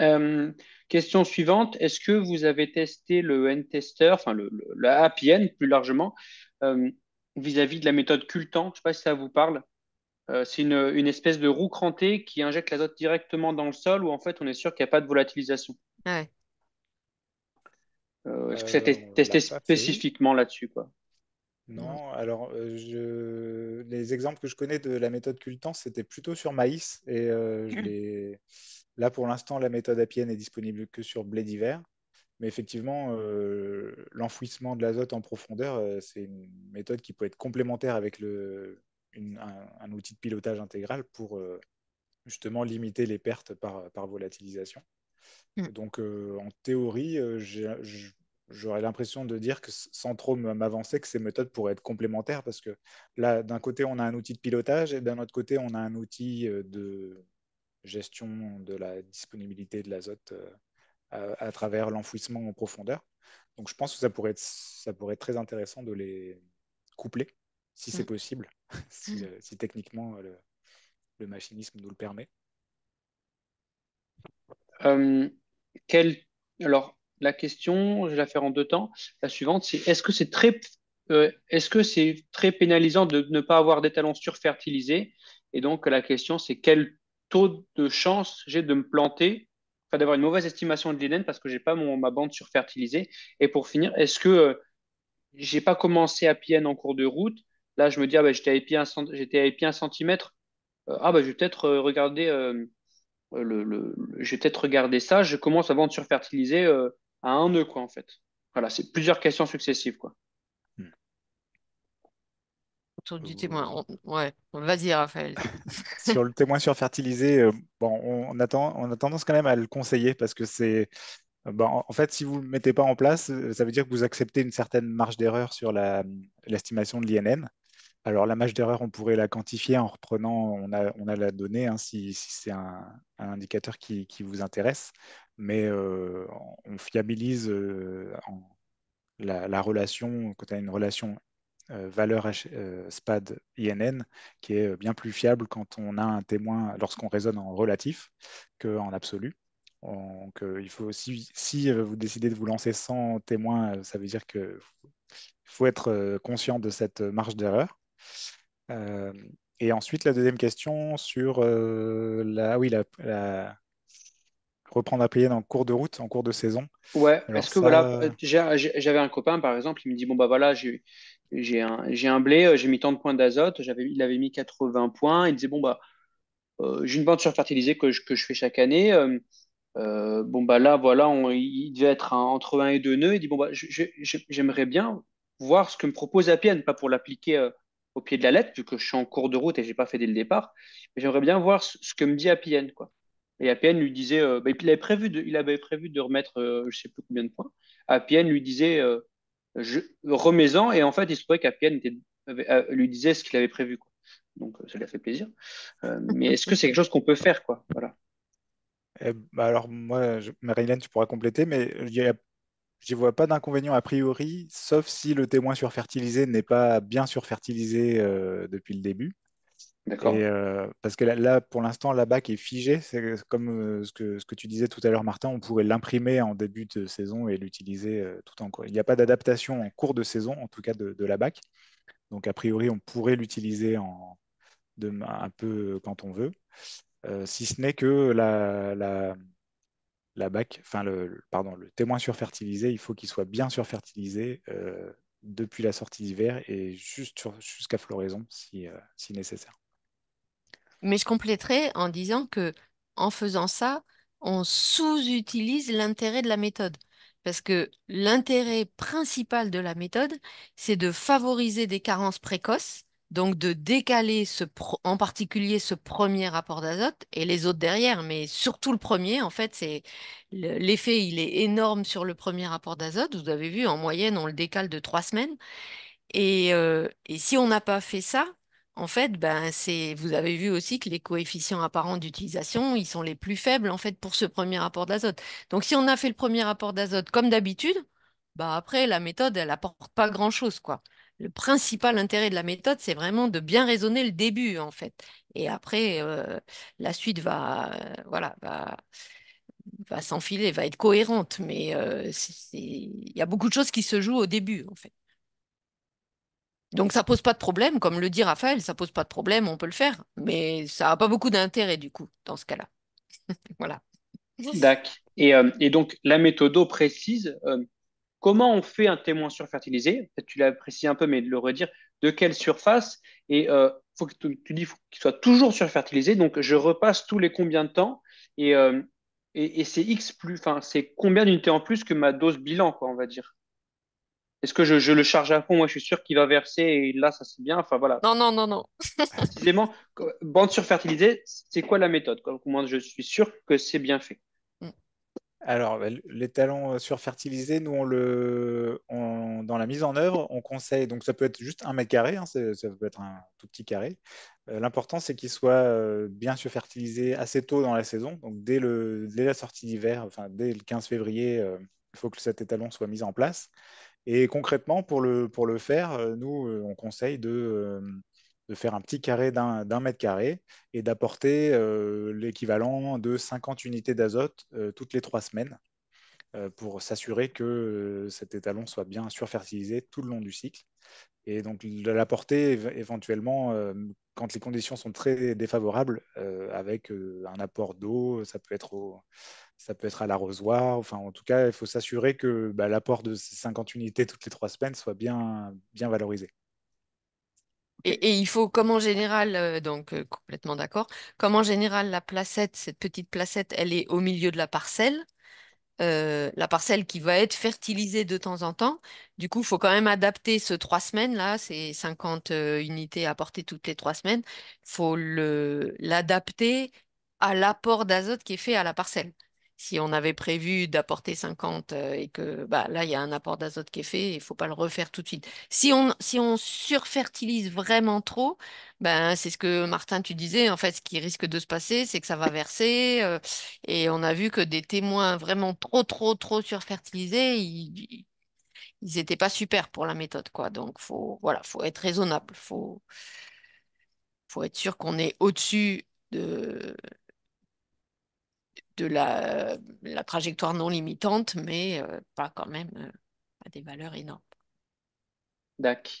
Euh, question suivante, est-ce que vous avez testé le N-Tester, enfin le, APN plus largement, euh, vis-à-vis de la méthode Cultan Je ne sais pas si ça vous parle. Euh, c'est une, espèce de roue crantée qui injecte l'azote directement dans le sol où en fait on est sûr qu'il n'y a pas de volatilisation. Est-ce que c'était testé spécifiquement là-dessus quoi Non, alors les exemples que je connais de la méthode cultant c'était plutôt sur maïs et je hum. Là, pour l'instant, la méthode Appienne est disponible que sur blé d'hiver. Mais effectivement, euh, l'enfouissement de l'azote en profondeur, euh, c'est une méthode qui peut être complémentaire avec le, un, outil de pilotage intégral pour euh, justement limiter les pertes par, volatilisation. Hmm. Donc, en théorie, j'aurais l'impression de dire que sans trop m'avancer, que ces méthodes pourraient être complémentaires parce que là, d'un côté, on a un outil de pilotage et d'un autre côté, on a un outil de gestion de la disponibilité de l'azote euh, à, travers l'enfouissement en profondeur. Donc je pense que ça pourrait être, ça pourrait très intéressant de les coupler, si c'est mm. possible, mm. euh, si, techniquement euh, le, machinisme nous le permet. Alors, la question, je vais la faire en deux temps. La suivante, c'est est-ce que c'est très, est-ce que c'est très pénalisant de ne pas avoir des talons surfertilisés Et donc, la question, c'est quel taux de chance j'ai de me planter, enfin, d'avoir une mauvaise estimation de l'Iden parce que j'ai pas mon, ma bande surfertilisée Et pour finir, est-ce que euh, j'ai pas commencé à PN en cours de route Là, je me dis, ah, bah, j'étais à épi 1 cm ah, bah, je vais peut-être euh, regarder, euh, le, le, peut-être regarder ça. Je commence à vendre surfertilisée à un nœud, quoi, en fait. Voilà, c'est plusieurs questions successives, quoi du euh, témoin. On... Ouais, dire Raphaël. sur le témoin sur fertilisé euh, bon, on, attend, on a tendance quand même à le conseiller parce que c'est. Euh, bah, en fait, si vous ne le mettez pas en place, ça veut dire que vous acceptez une certaine marge d'erreur sur l'estimation de l'INN. Alors, la marge d'erreur, on pourrait la quantifier en reprenant, on a, on a la donnée, hein, si, c'est un, indicateur qui, vous intéresse, mais on fiabilise la, relation, quand on a une relation euh, valeur euh, SPAD INN qui est euh, bien plus fiable quand on a un témoin lorsqu'on raisonne en relatif qu'en absolu. Donc, il faut aussi, si vous décidez de vous lancer sans témoin, ça veut dire que faut être conscient de cette marge d'erreur. et ensuite, la deuxième question sur la, ah oui, la, la, reprendre à payer en cours de route, en cours de saison. Ouais, parce que voilà, j'avais un copain par exemple, il me dit Bon, bah voilà, j'ai j'ai un, j'ai un blé, euh, j'ai mis tant de points d'azote, j'avais, il avait mis 80 points. Il disait Bon, bah, euh, j'ai une bande surfertilisée que je, que je fais chaque année. Euh, bon, bah là, voilà, il devait être entre 1 et 2 nœuds. Il dit Bon, bah, j'aimerais bien voir ce que me propose Appian, pas pour l'appliquer au pied de la lettre, vu que je suis en cours de route et je n'ai pas fait dès le départ, mais j'aimerais bien voir ce, que me dit Appian. Quoi. Et Appian lui disait bah, il, avait prévu de, il avait prévu de remettre je ne sais plus combien de points. Appian lui disait remets-en. Et en fait, il se trouvait qu'Apian euh, lui disait ce qu'il avait prévu. Quoi. Donc, euh, ça lui a fait plaisir. Euh, mais est-ce que c'est quelque chose qu'on peut faire quoi voilà. Eh, bah alors, moi, je... tu pourras compléter, mais je vois pas d'inconvénient a priori, sauf si le témoin surfertilisé n'est pas bien surfertilisé depuis le début. D'accord. Euh, parce que là, pour l'instant, la BAC est figée. C'est comme euh, ce, que, tu disais tout à l'heure, Martin, on pourrait l'imprimer en début de saison et l'utiliser euh, tout en cours. Il n'y a pas d'adaptation en cours de saison, en tout cas de, la BAC. Donc, a priori, on pourrait l'utiliser un peu quand on veut. si ce n'est que la, BAC, enfin, le, pardon, le témoin surfertilisé, il faut qu'il soit bien surfertilisé depuis la sortie d'hiver et juste jusqu'à floraison si, euh, si, nécessaire. Mais je compléterai en disant que en faisant ça, on sous-utilise l'intérêt de la méthode. Parce que l'intérêt principal de la méthode, c'est de favoriser des carences précoces donc de décaler en particulier ce premier rapport d'azote et les autres derrière, mais surtout le premier, en fait, c'est l'effet, il est énorme sur le premier rapport d'azote. Vous avez vu, en moyenne, on le décale de trois semaines. Et, euh, si on n'a pas fait ça, en fait, ben, vous avez vu aussi que les coefficients apparents d'utilisation, ils sont les plus faibles en fait pour ce premier rapport d'azote. Donc si on a fait le premier rapport d'azote comme d'habitude, ben, après la méthode elle apporte pas grand chose quoi le principal intérêt de la méthode, c'est vraiment de bien raisonner le début, en fait. Et après, euh, la suite va, euh, voilà, va, s'enfiler, va être cohérente. Mais euh, il y a beaucoup de choses qui se jouent au début, en fait. Donc ça pose pas de problème, comme le dit Raphaël, ça ne pose pas de problème, on peut le faire, mais ça n'a pas beaucoup d'intérêt du coup dans ce cas-là. voilà. D'accord. Et, donc la méthode précise Comment on fait un témoin surfertilisé Tu l'as précisé un peu, mais de le redire. De quelle surface Et euh, faut que tu, tu dis faut qu'il soit toujours surfertilisé. Donc, je repasse tous les combien de temps euh, Et, c'est X plus, enfin, c'est combien d'unités en plus que ma dose bilan, quoi, on va dire est-ce que je, le charge à fond Moi, je suis sûr qu'il va verser et là, ça c'est bien. Enfin, voilà. Non, non, non, non. Précisément, bande surfertilisée, c'est quoi la méthode moins, je suis sûr que c'est bien fait alors, bah, les surfertilisé, euh, surfertilisés, nous, on dans la mise en œuvre, on conseille, donc ça peut être juste un mètre carré, hein, ça peut être un tout petit carré. Euh, l'important, c'est qu'il soit bien euh, bien surfertilisé assez tôt dans la saison, donc dès, la sortie d'hiver, enfin dès le 15 février, il faut que cet étalon soit mis en place. Et concrètement, pour le, pour le faire, nous, on conseille de de faire un petit carré d'un mètre carré et d'apporter euh, l'équivalent de 50 unités d'azote euh, toutes les trois semaines euh, pour s'assurer que cet étalon soit bien surfertilisé tout le long du cycle. Et donc de l'apporter éventuellement quand les conditions sont très défavorables, avec un apport d'eau, ça peut être ça peut être à l'arrosoir. Enfin, en tout cas, il faut s'assurer que bah, l'apport de ces 50 unités toutes les trois semaines soit bien, bien valorisé. Et, il faut, comme en général, euh, donc euh, complètement d'accord, comme en général la placette, cette petite placette, elle est au milieu de la parcelle, euh, la parcelle qui va être fertilisée de temps en temps. Du coup, il faut quand même adapter ce trois semaines là, ces 50 unités apportées toutes les trois semaines. Il faut l'adapter à l'apport d'azote qui est fait à la parcelle si on avait prévu d'apporter 50 euh, et que bah, là, il y a un apport d'azote qui est fait, il ne faut pas le refaire tout de suite. Si on, si on surfertilise vraiment trop, ben, c'est ce que Martin, tu disais, en fait, ce qui risque de se passer, c'est que ça va verser. Euh, et on a vu que des témoins vraiment trop, trop, trop surfertilisés, ils n'étaient pas super pour la méthode. Quoi. Donc, faut, voilà, faut être raisonnable. Il faut, faut être sûr qu'on est au-dessus de de la, trajectoire non limitante, mais euh, pas quand même euh, à des valeurs énormes. D'accord.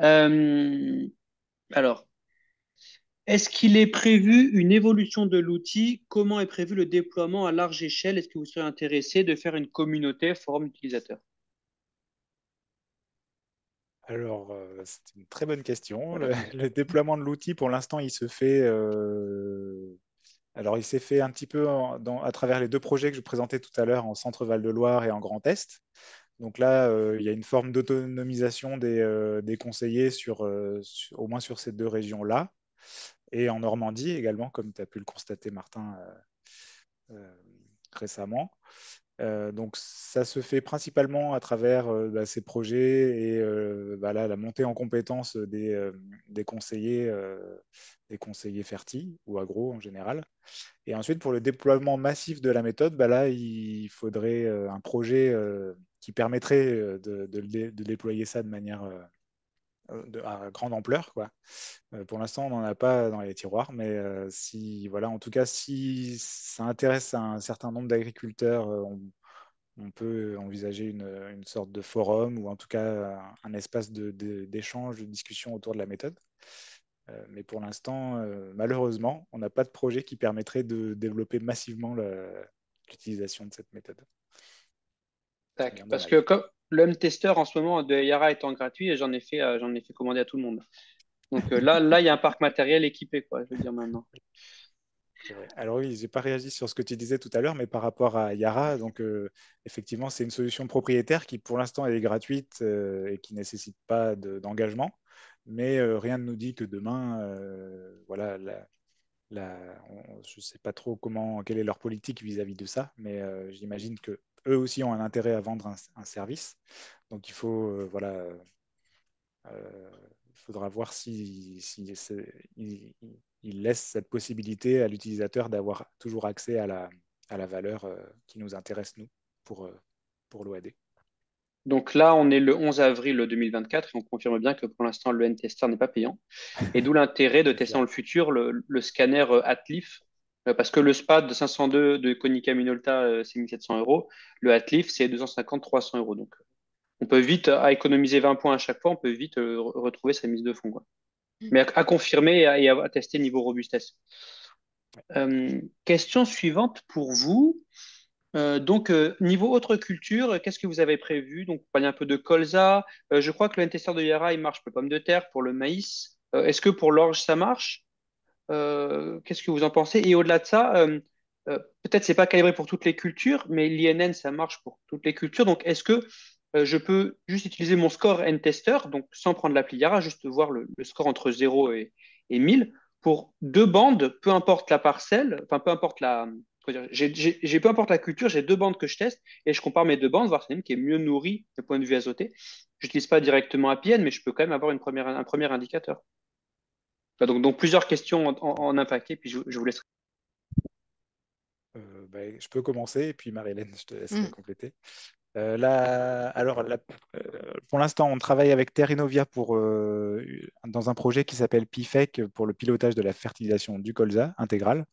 Euh, alors, est-ce qu'il est prévu une évolution de l'outil Comment est prévu le déploiement à large échelle Est-ce que vous serez intéressé de faire une communauté forum utilisateur alors, c'est une très bonne question. Le, déploiement de l'outil, pour l'instant, il se fait alors, il s'est fait un petit peu à travers les deux projets que je présentais tout à l'heure en Centre Val-de-Loire et en Grand Est. Donc là, euh, il y a une forme d'autonomisation des, euh, conseillers euh, au moins sur ces deux régions-là. Et en Normandie également, comme tu as pu le constater, Martin, récemment. Euh, donc ça se fait principalement à travers euh, bah, ces projets et euh, bah, la montée en compétence des, conseillers, des conseillers fertiles ou agro en général. Et ensuite, pour le déploiement massif de la méthode, bah, là, il faudrait un projet qui permettrait de, de, déployer ça de manière euh, à grande ampleur. Quoi. Euh, pour l'instant, on n'en a pas dans les tiroirs, mais euh, si, voilà, en tout cas, si ça intéresse un certain nombre d'agriculteurs, on, peut envisager une, sorte de forum ou en tout cas un, espace d'échange, de, discussion autour de la méthode. mais pour l'instant, malheureusement, on n'a pas de projet qui permettrait de développer massivement l'utilisation de cette méthode parce que comme le tester en ce moment de Yara étant gratuit, j'en ai fait, euh, j'en ai fait commander à tout le monde. Donc euh, là, là, il y a un parc matériel équipé, quoi. Je veux dire maintenant. Alors oui, je n'ai pas réagi sur ce que tu disais tout à l'heure, mais par rapport à Yara, donc euh, effectivement, c'est une solution propriétaire qui, pour l'instant, est gratuite et qui nécessite pas d'engagement. mais rien ne nous dit que demain, voilà, je ne sais pas trop comment, quelle est leur politique vis-à-vis de ça, mais j'imagine que eux aussi ont un intérêt à vendre un, service. Donc il faut, euh, voilà, euh, faudra voir si, si laisse cette possibilité à l'utilisateur d'avoir toujours accès à la, la valeur euh, qui nous intéresse, nous, pour, pour l'OAD. Donc là, on est le 11 avril 2024 et on confirme bien que pour l'instant, le N-Tester n'est pas payant. Et d'où l'intérêt de tester dans le futur le, le scanner Atlif euh, parce que le SPAD de 502 de Konica Minolta, euh, c'est 1700 euros. Le Atlif, c'est 250-300 euros. Donc, euh, on peut vite, à économiser 20 points à chaque fois, on peut vite retrouver sa mise de fond. Mm. Mais à, confirmer et à, tester niveau robustesse. question suivante pour vous. donc, niveau autre culture, qu'est-ce que vous avez prévu Donc, vous parlez un peu de colza. je crois que le testeur de Yara, il marche pour pommes de terre, pour le maïs. Est-ce que pour l'orge, ça marche euh, qu'est-ce que vous en pensez Et au-delà de ça, euh, euh, peut-être c'est pas calibré pour toutes les cultures, mais l'INN, ça marche pour toutes les cultures. Donc, est-ce que je peux juste utiliser mon score n-tester, donc sans prendre l'appli Yara, juste voir le, score entre 0 et, et, 1000 pour deux bandes, peu importe la parcelle, enfin peu importe la, j'ai peu importe la culture, j'ai deux bandes que je teste et je compare mes deux bandes, voir celle qui est mieux nourrie du point de vue azoté. Je n'utilise pas directement APN, mais je peux quand même avoir une première, un premier indicateur. Bah, donc, plusieurs questions en, en, et puis je, vous laisse. Euh, bah, je peux commencer, et puis Marie-Hélène, je te laisse mm. compléter. Euh, alors, euh, pour l'instant, on travaille avec Terinovia pour, dans un projet qui s'appelle PIFEC pour le pilotage de la fertilisation du colza intégral.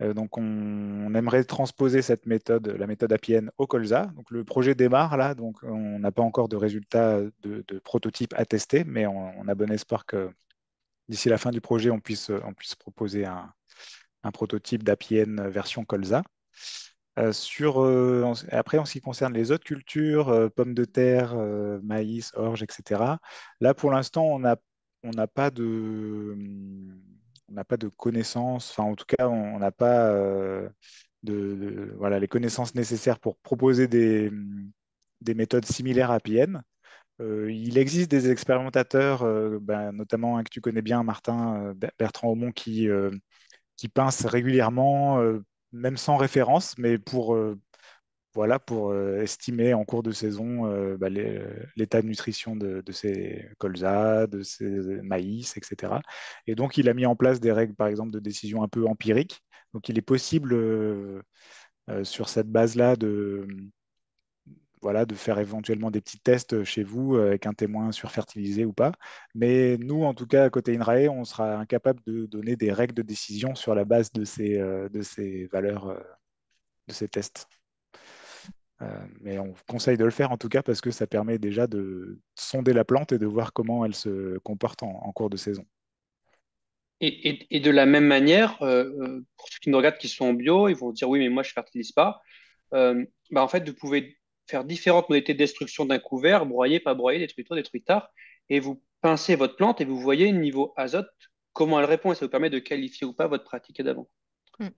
donc, on, aimerait transposer cette méthode, la méthode APN, au colza. Donc, le projet démarre là, donc on n'a pas encore de résultats de, prototype à tester, mais on a bon espoir que d'ici la fin du projet, on puisse, euh, on puisse proposer un, prototype d'APN version colza. Euh, sur, euh, après, en ce qui concerne les autres cultures, pommes de terre, maïs, orge, etc., là, pour l'instant, on n'a on n'a pas de... On n'a pas de connaissances, enfin en tout cas, on n'a pas de, voilà, les connaissances nécessaires pour proposer des, méthodes similaires à APN. Euh, il existe des expérimentateurs, euh, ben, notamment un que tu connais bien, Martin euh, Bertrand Aumont, qui, qui pince régulièrement, même sans référence, mais pour, voilà, pour estimer en cours de saison ben, l'état de nutrition de, ces ses colzas, de ces maïs, etc. Et donc, il a mis en place des règles, par exemple, de décision un peu empirique. Donc, il est possible, sur cette base-là, de voilà, de faire éventuellement des petits tests euh, chez vous euh, avec un témoin surfertilisé ou pas. Mais nous, en tout cas, à côté INRAE, on sera incapable de donner des règles de décision sur la base de ces, euh, de ces valeurs, de ces tests. mais on conseille de le faire en tout cas parce que ça permet déjà de sonder la plante et de voir comment elle se comporte en, cours de saison. Et, et, de la même manière, pour ceux qui nous regardent qui sont en bio, ils vont dire oui, mais moi je ne fertilise pas. bah en fait, vous pouvez faire différentes modalités de destruction d'un couvert, broyer, pas broyer, détruit tôt, détruit tard, et vous pincez votre plante et vous voyez niveau azote comment elle répond et ça vous permet de qualifier ou pas votre pratique d'avant. Hmm.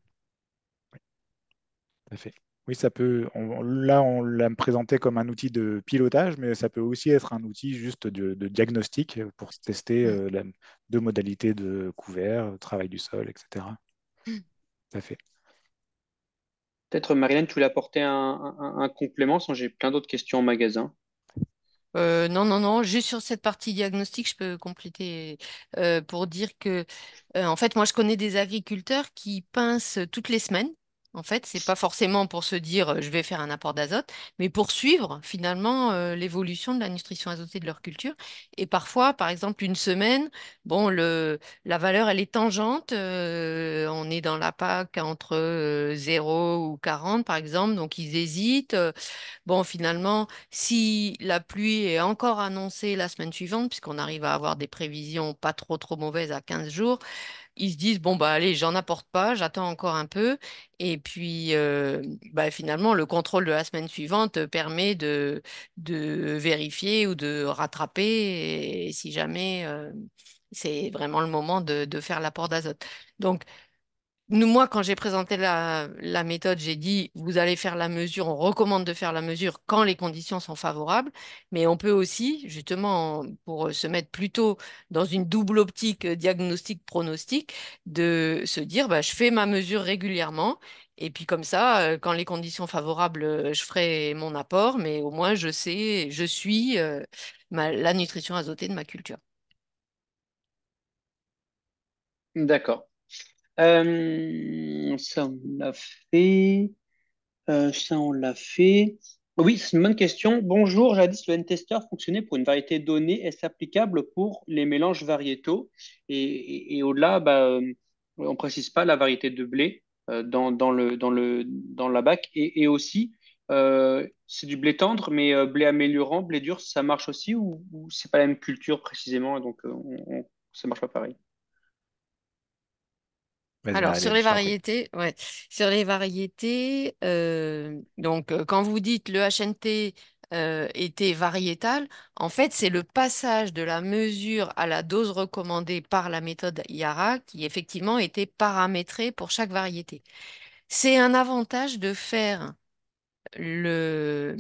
Oui. fait. Oui, ça peut. là, on l'a présenté comme un outil de pilotage, mais ça peut aussi être un outil juste de, diagnostic pour tester hmm. euh, deux modalités de couvert, travail du sol, etc. Hmm. Tout à fait. Peut-être, Marianne, tu voulais apporter un, complément, sans j'ai plein d'autres questions en magasin. Euh, non, non, non, juste sur cette partie diagnostique, je peux compléter euh, pour dire que, euh, en fait, moi, je connais des agriculteurs qui pincent toutes les semaines en fait, c'est pas forcément pour se dire je vais faire un apport d'azote, mais pour suivre finalement l'évolution de la nutrition azotée de leur culture. Et parfois, par exemple, une semaine, bon, le, la valeur elle est tangente. on est dans la PAC entre 0 ou 40, par exemple, donc ils hésitent. Bon, finalement, si la pluie est encore annoncée la semaine suivante, puisqu'on arrive à avoir des prévisions pas trop trop mauvaises à 15 jours, ils se disent bon bah allez j'en apporte pas j'attends encore un peu et puis euh, bah, finalement le contrôle de la semaine suivante permet de, vérifier ou de rattraper si jamais euh, c'est vraiment le moment de, de faire l'apport d'azote donc moi, quand j'ai présenté la, méthode, j'ai dit, vous allez faire la mesure, on recommande de faire la mesure quand les conditions sont favorables, mais on peut aussi, justement, pour se mettre plutôt dans une double optique euh, diagnostique pronostic de se dire, bah, je fais ma mesure régulièrement, et puis comme ça, euh, quand les conditions favorables, euh, je ferai mon apport, mais au moins, je sais, je suis la nutrition azotée de ma culture. D'accord. Euh, ça, on l'a fait. Euh, ça, on l'a fait. Oui, c'est une bonne question. Bonjour, jadis, le N-tester fonctionnait pour une variété donnée. Est-ce applicable pour les mélanges variétaux Et, au-delà, bah, euh, on ne précise pas la variété de blé dans, le, dans, le, dans la bac. Et, aussi, c'est du blé tendre, mais blé améliorant, blé dur, ça marche aussi ou, c'est pas la même culture précisément, donc ça marche pas pareil alors, bah, sur les, variétés, sur les variétés, donc euh, quand vous dites le HNT euh, était variétal, en fait, c'est le passage de la mesure à la dose recommandée par la méthode IARA qui effectivement était paramétrée pour chaque variété. C'est un avantage de faire le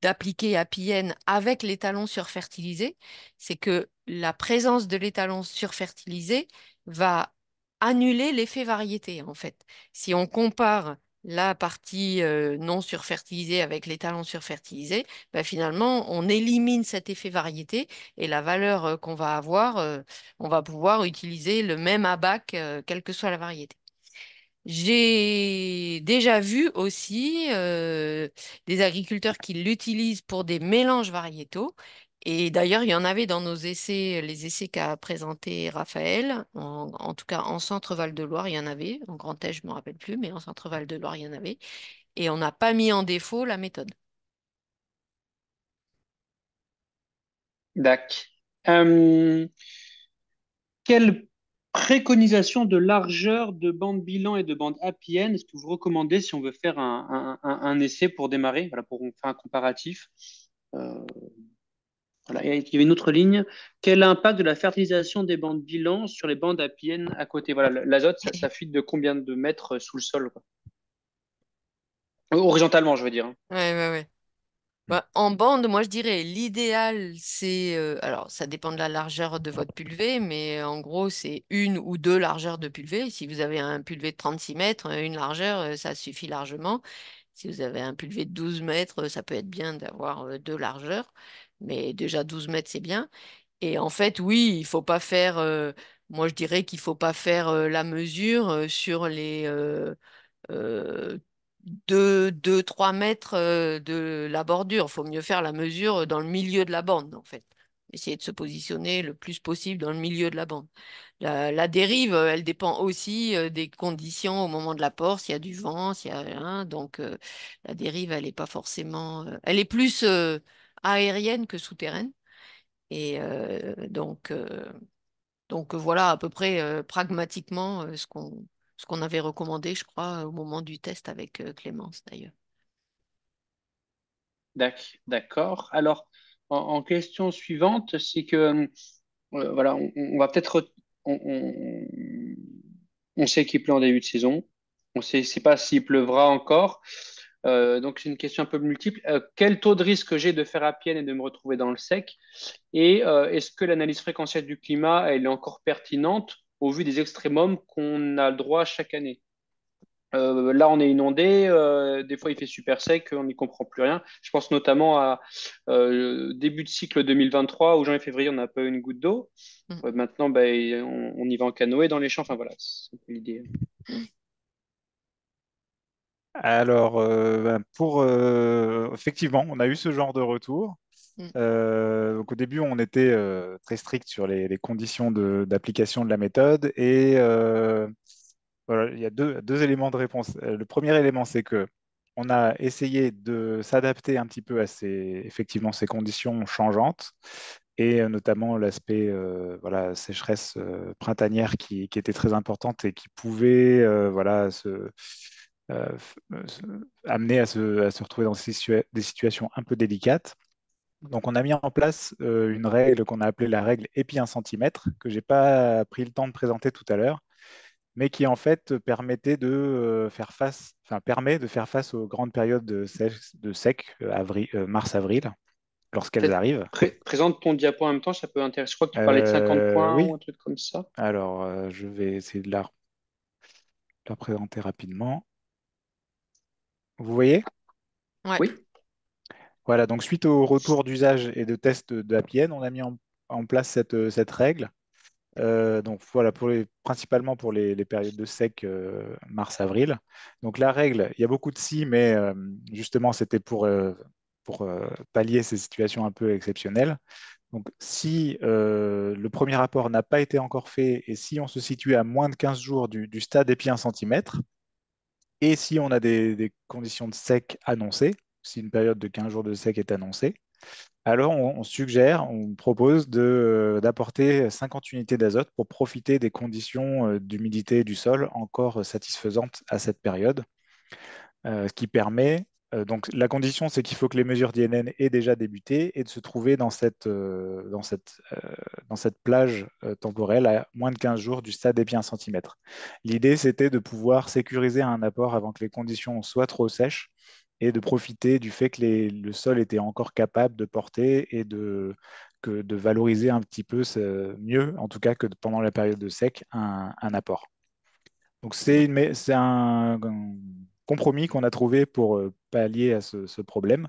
d'appliquer APN avec l'étalon surfertilisé, c'est que la présence de l'étalon surfertilisé va annuler l'effet variété, en fait. Si on compare la partie euh, non surfertilisée avec les talons surfertilisés, bah, finalement, on élimine cet effet variété et la valeur euh, qu'on va avoir, euh, on va pouvoir utiliser le même abac, quelle que soit la variété. J'ai déjà vu aussi des agriculteurs qui l'utilisent pour des mélanges variétaux et d'ailleurs, il y en avait dans nos essais, les essais qu'a présenté Raphaël, en, tout cas en centre Val-de-Loire, il y en avait. En Grand Est, je ne me rappelle plus, mais en centre Val-de-Loire, il y en avait. Et on n'a pas mis en défaut la méthode. D'accord. quelle préconisation de largeur de bande bilan et de bande APN est-ce que vous recommandez si on veut faire un, essai pour démarrer, pour faire un comparatif il y avait une autre ligne. Quel impact de la fertilisation des bandes bilan sur les bandes apiennes à côté Voilà, l'azote, ça, ça, fuite de combien de mètres euh, sous le sol euh, Horizontalement, je veux dire. Hein. Bah, en bande, moi je dirais l'idéal, c'est euh, alors ça dépend de la largeur de votre pulvée, mais en gros c'est une ou deux largeurs de pulvée. Si vous avez un pulvé de 36 mètres, une largeur, ça suffit largement. Si vous avez un pulvé de 12 mètres, ça peut être bien d'avoir deux largeurs mais déjà 12 mètres, c'est bien. Et en fait, oui, il faut pas faire, euh, moi je dirais qu'il faut pas faire euh, la mesure euh, sur les 2-3 mètres de la bordure. Il faut mieux faire la mesure dans le milieu de la bande, en fait essayer de se positionner le plus possible dans le milieu de la bande. La, dérive, elle dépend aussi des conditions au moment de la porte, s'il y a du vent, s'il y a rien. Donc la dérive, elle n'est pas forcément, elle est plus aérienne que souterraine. Et euh, donc, euh, donc euh, voilà à peu près pragmatiquement ce qu'on ce qu'on avait recommandé, je crois, au moment du test avec Clémence d'ailleurs. D'accord. Alors, en, question suivante, c'est que voilà, on, va peut-être on, on, sait qu'il pleut en début de saison. On sait, sait pas s'il pleuvra encore. Euh, donc, c'est une question un peu multiple. Euh, quel taux de risque j'ai de faire à pied et de me retrouver dans le sec Et euh, est-ce que l'analyse fréquentielle du climat, elle est encore pertinente au vu des extrémums qu'on a le droit chaque année là, on est inondé. des fois, il fait super sec, on n'y comprend plus rien. Je pense notamment à début de cycle 2023, où janvier-février, on n'a pas eu une goutte d'eau. Mm. maintenant, ben, on, y va en canoë dans les champs. Enfin voilà, c'est l'idée. Alors, euh, ben, pour euh, effectivement, on a eu ce genre de retour. Mm. Euh, au début, on était très strict sur les, conditions d'application de, la méthode et voilà, il y a deux, éléments de réponse. Le premier élément, c'est que on a essayé de s'adapter un petit peu à ces effectivement ces conditions changeantes et notamment l'aspect voilà, sécheresse printanière qui, était très importante et qui pouvait voilà, se, euh, euh, amener à se, retrouver dans des situations un peu délicates. Donc, on a mis en place euh, une règle qu'on a appelée la règle épi 1 cm, que je n'ai pas pris le temps de présenter tout à l'heure, mais qui en fait permettait de, faire face, permet de faire face aux grandes périodes de sec, de sec mars-avril, lorsqu'elles arrivent. présente ton diapo en même temps, ça peut intéresser. Je crois que tu parlais de 50 points oui. ou un truc comme ça. Alors, je vais essayer de la, la présenter rapidement. Vous voyez? Oui. Voilà, donc suite au retour d'usage et de test de on a mis en, place cette, euh, règle. Euh, donc voilà, pour les, principalement pour les, périodes de sec euh, mars-avril. Donc la règle, il y a beaucoup de si, mais justement c'était pour, pallier ces situations un peu exceptionnelles. Donc si le premier rapport n'a pas été encore fait et si on se situe à moins de 15 jours du, du stade épi 1 centimètre, et si on a des, conditions de sec annoncées, si une période de 15 jours de sec est annoncée, alors on, suggère, on propose euh, d'apporter 50 unités d'azote pour profiter des conditions euh, d'humidité du sol encore satisfaisantes à cette période, euh, ce qui permet euh, donc la condition, c'est qu'il faut que les mesures d'INN aient déjà débuté et de se trouver dans cette, euh, dans cette, euh, dans cette plage temporelle à moins de 15 jours du stade des 1 cm. L'idée, c'était de pouvoir sécuriser un apport avant que les conditions soient trop sèches et de profiter du fait que le sol était encore capable de porter et de, que, de valoriser un petit peu ce, mieux, en tout cas que pendant la période de sec, un, apport. Donc c'est un compromis qu'on a trouvé pour pallier à ce, problème.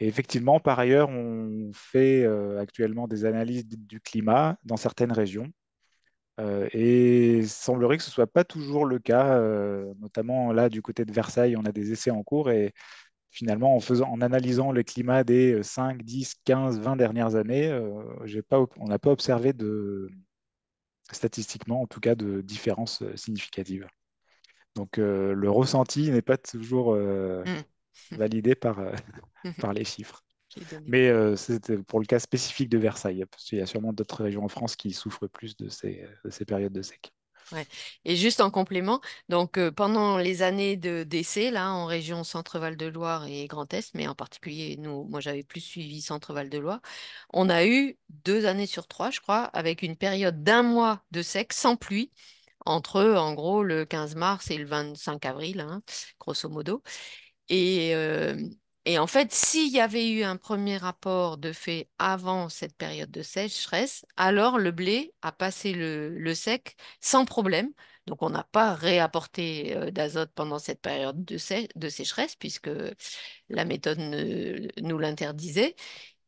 Et effectivement, par ailleurs, on fait euh, actuellement des analyses du climat dans certaines régions. Euh, et il semblerait que ce ne soit pas toujours le cas, euh, notamment là du côté de Versailles, on a des essais en cours et finalement en, faisant, en analysant le climat des 5, 10, 15, 20 dernières années, pas, on n'a pas observé de, statistiquement en tout cas de différences significatives. Donc le ressenti n'est pas toujours... Mm validé par, euh, mhm. par les chiffres. Mais euh, c'était pour le cas spécifique de Versailles, parce qu'il y a sûrement d'autres régions en France qui souffrent plus de ces, ces périodes de sec. Ouais. Et juste en complément, donc euh, pendant les années de décès, là, en région Centre-Val de Loire et Grand Est, mais en particulier, nous, moi j'avais plus suivi Centre-Val de Loire, on a eu deux années sur trois, je crois, avec une période d'un mois de sec sans pluie entre, en gros, le 15 mars et le 25 avril, hein, grosso modo. Euh, et, en fait, s'il y avait eu un premier rapport de fait avant cette période de sécheresse, alors le blé a passé le, sec sans problème. Donc on n'a pas réapporté euh, d'azote pendant cette période de, de, sécheresse, puisque la méthode nous l'interdisait.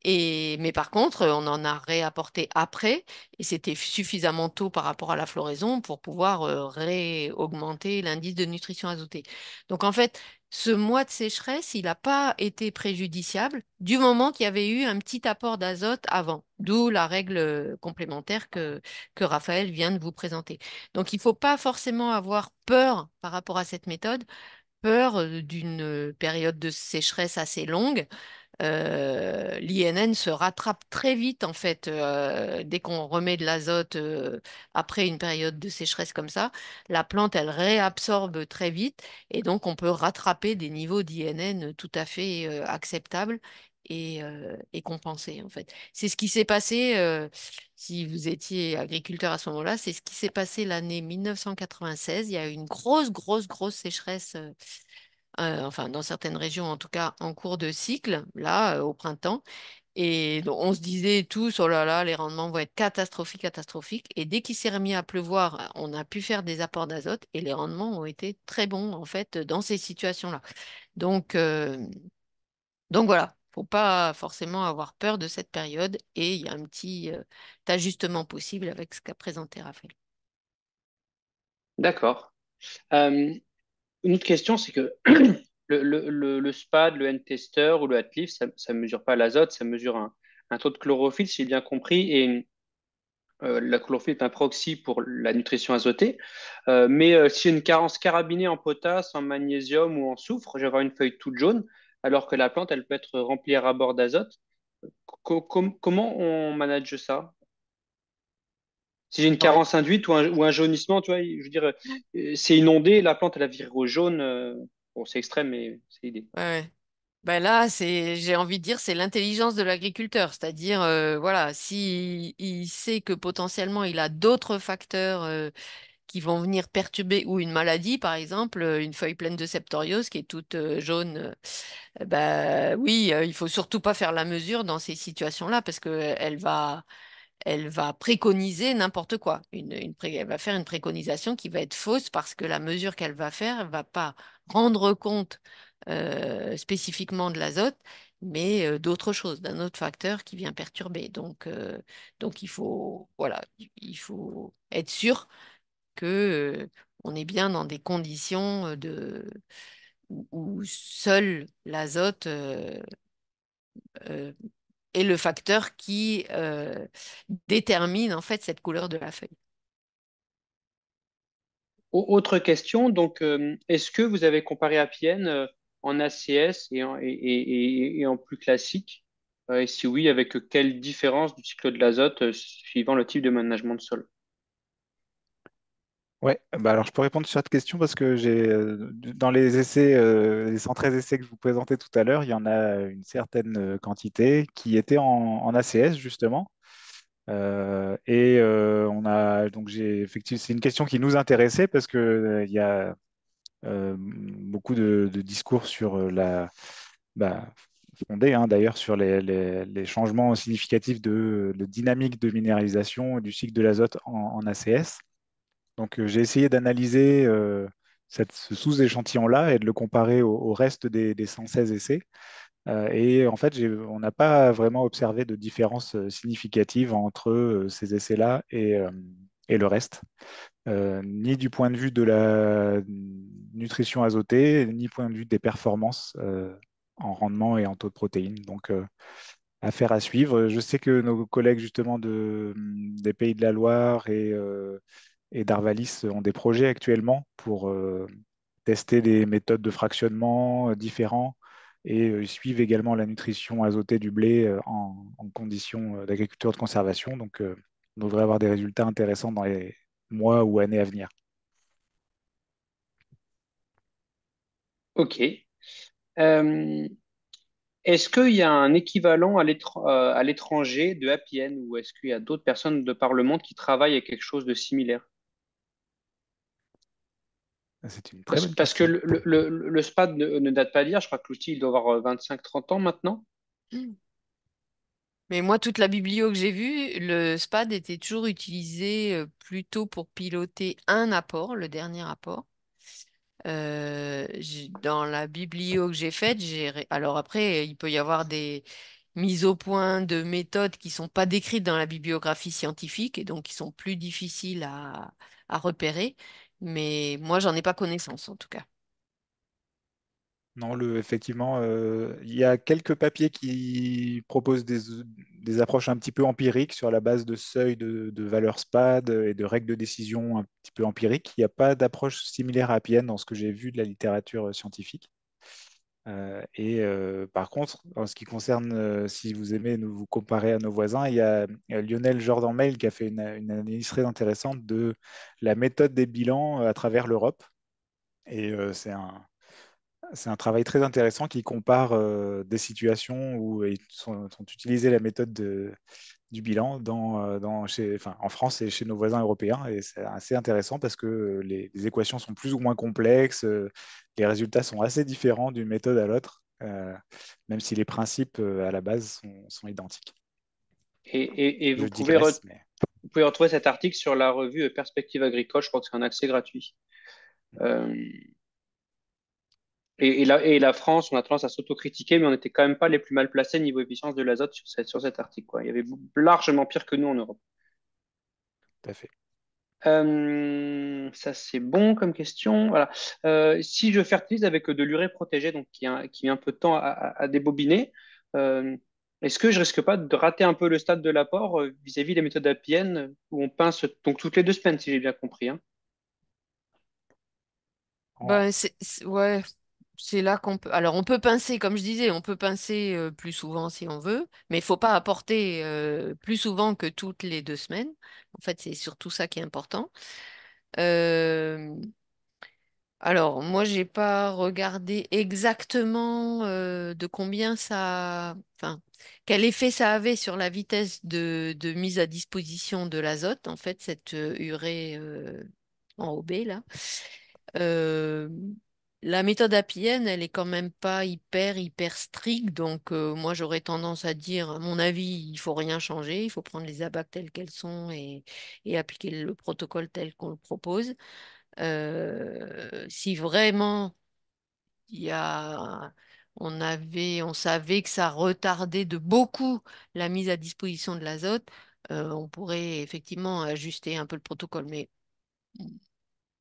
Et, mais par contre, on en a réapporté après, et c'était suffisamment tôt par rapport à la floraison pour pouvoir euh, réaugmenter l'indice de nutrition azotée. Donc en fait, ce mois de sécheresse, il n'a pas été préjudiciable du moment qu'il y avait eu un petit apport d'azote avant, d'où la règle euh, complémentaire que, que Raphaël vient de vous présenter. Donc il ne faut pas forcément avoir peur par rapport à cette méthode, peur euh, d'une euh, période de sécheresse assez longue. Euh, l'INN se rattrape très vite en fait euh, dès qu'on remet de l'azote euh, après une période de sécheresse comme ça, la plante elle réabsorbe très vite et donc on peut rattraper des niveaux d'INN tout à fait acceptables et, et, compensés en fait. C'est ce qui s'est passé si vous étiez agriculteur à ce moment-là, c'est ce qui s'est passé l'année 1996. Il y a eu une grosse grosse grosse sécheresse euh, enfin dans certaines régions en tout cas, en cours de cycle, là, euh, au printemps. Et on se disait tous, oh là là, les rendements vont être catastrophiques, catastrophiques. Et dès qu'il s'est remis à pleuvoir, euh, on a pu faire des apports d'azote et les rendements ont été très bons, en fait, dans ces situations-là. Donc, voilà. donc voilà, faut pas forcément avoir peur de cette période et il y a un petit ajustement possible avec ce qu'a présenté Raphaël. D'accord. Euh, une autre question, c'est que le, le, SPAD, le N-tester ou le ATLIF, ça ne mesure pas l'azote, ça mesure un, taux de chlorophylle, si j'ai bien compris, et euh, la chlorophylle est un proxy pour la nutrition azotée. Euh, mais euh, si j'ai une carence carabinée en potasse, en magnésium ou en soufre, je avoir une feuille toute jaune, alors que la plante, elle peut être remplie à bord d'azote. comment on manage ça si j'ai une carence induite ou un, jaunissement, tu vois, je dire, euh, c'est inondé, la plante, elle a viré au jaune. Euh, bon, c'est extrême, mais c'est l'idée. Ben là, j'ai envie de dire, c'est l'intelligence de l'agriculteur. C'est-à-dire, euh, voilà, s'il il sait que potentiellement il a d'autres facteurs qui vont venir perturber, ou une maladie, par exemple, une feuille pleine de septoriose qui est toute jaune, ben oui, il faut surtout pas faire la mesure dans ces situations-là parce qu'elle va, elle va préconiser n'importe quoi. elle va faire une préconisation qui va être fausse parce que la mesure qu'elle va faire ne va pas rendre compte euh, spécifiquement de l'azote, mais euh, d'autres d'autre chose, d'un autre facteur qui vient perturber. Donc, euh, donc il, faut, voilà, il faut être sûr qu'on est bien dans des conditions de, où seul l'azote est le facteur qui euh, détermine en fait cette couleur de la feuille. Autre question, donc euh, est-ce que vous avez comparé Pienne euh, en ACS et en, et en plus classique Et si oui, avec quelle différence du cycle de l'azote suivant le type de management de sol oui, bah, alors je peux répondre sur cette question parce que j'ai euh, dans les essais, euh, les 113 essais que je vous présentais tout à l'heure, il y en a une certaine euh, quantité qui était en, ACS justement. et on a donc j'ai effectivement c'est une question qui nous intéressait parce que il y a beaucoup de, discours sur la bah, fondée hein, d'ailleurs sur les, changements significatifs de, la dynamique de minéralisation du cycle de l'azote en ACS. Donc euh, j'ai essayé d'analyser euh, cette, ce sous-échantillon-là et de le comparer au, reste des, 116 essais. Euh, et en fait, on n'a pas vraiment observé de différence significative entre ces essais-là et, le reste, ni du point de vue de la nutrition azotée, ni point de vue des performances en rendement et en taux de protéines. Donc, affaire à suivre. Je sais que nos collègues justement de, des Pays de la Loire et et Darvalis ont des projets actuellement pour euh, tester des méthodes de fractionnement euh, différents et euh, suivent également la nutrition azotée du blé en, conditions d'agriculture de conservation. Donc, on devrait avoir des résultats intéressants dans les mois ou années à venir. Ok. est-ce qu'il y a un équivalent à l'étranger de APN, ou est-ce qu'il y a d'autres personnes de par le monde qui travaillent à quelque chose de similaire ah, une parce, que le, le, SPAD ne, date pas d'hier. Je crois que l'outil il doit avoir 25-30 euh, ans maintenant. Hmm. Mais moi, toute la biblio que j'ai vue, le SPAD était toujours utilisé euh, plutôt pour piloter un apport, le dernier apport. Euh, dans la biblio que j'ai faite, j'ai... alors après, il peut y avoir des mises au point de méthodes qui ne sont pas décrites dans la bibliographie scientifique et donc qui sont plus difficiles à, à repérer. Mais moi, j'en ai pas connaissance en tout cas. Non, le, effectivement, euh, il y a quelques papiers qui proposent des, approches un petit peu empiriques sur la base de seuils de, de valeurs SPAD et de règles de décision un petit peu empiriques. Il n'y a pas d'approche similaire à Appian dans ce que j'ai vu de la littérature scientifique. Euh, et euh, par contre, en ce qui concerne, euh, si vous aimez nous, vous comparer à nos voisins, il y a Lionel Jordan Mail qui a fait une, analyse très intéressante de la méthode des bilans à travers l'Europe. Et c'est un, un, travail très intéressant qui compare des situations où ils sont, sont utilisés la méthode de, du bilan dans, euh, dans chez, en France et chez nos voisins européens. Et c'est assez intéressant parce que les, équations sont plus ou moins complexes, euh, les résultats sont assez différents d'une méthode à l'autre, euh, même si les principes à la base sont, identiques. Et, vous, pouvez vous, pouvez retrouver cet article sur la revue Perspective agricole, je crois que c'est un accès gratuit. Et, et, la, France, on a tendance à s'autocritiquer, mais on n'était quand même pas les plus mal placés niveau efficience de l'azote sur, cet article. Quoi. Il y avait largement pire que nous en Europe. Tout à fait. Euh, ça, c'est bon comme question. Voilà. Euh, si je fertilise avec de l'urée protégée, donc qui, a, met un peu de temps à, débobiner, euh, est-ce que je risque pas de rater un peu le stade de l'apport vis-à-vis des méthodes APN, où on pince donc toutes les deux semaines, si j'ai bien compris hein bah, ouais, c'est là qu'on peut. Alors, on peut pincer, comme je disais, on peut pincer euh, plus souvent si on veut, mais il ne faut pas apporter euh, plus souvent que toutes les deux semaines. En fait, c'est surtout ça qui est important. Euh, alors, moi, je n'ai pas regardé exactement de combien ça. Enfin, quel effet ça avait sur la vitesse de, de mise à disposition de l'azote, en fait, cette urée en OB, là. La méthode APN, elle est quand même pas hyper, hyper stricte. Donc, euh, moi, j'aurais tendance à dire, à mon avis, il faut rien changer. Il faut prendre les ABAC telles qu'elles sont et, appliquer le protocole tel qu'on le propose. Euh, si vraiment il y a, on avait, on savait que ça retardait de beaucoup la mise à disposition de l'azote, euh, on pourrait effectivement ajuster un peu le protocole. Mais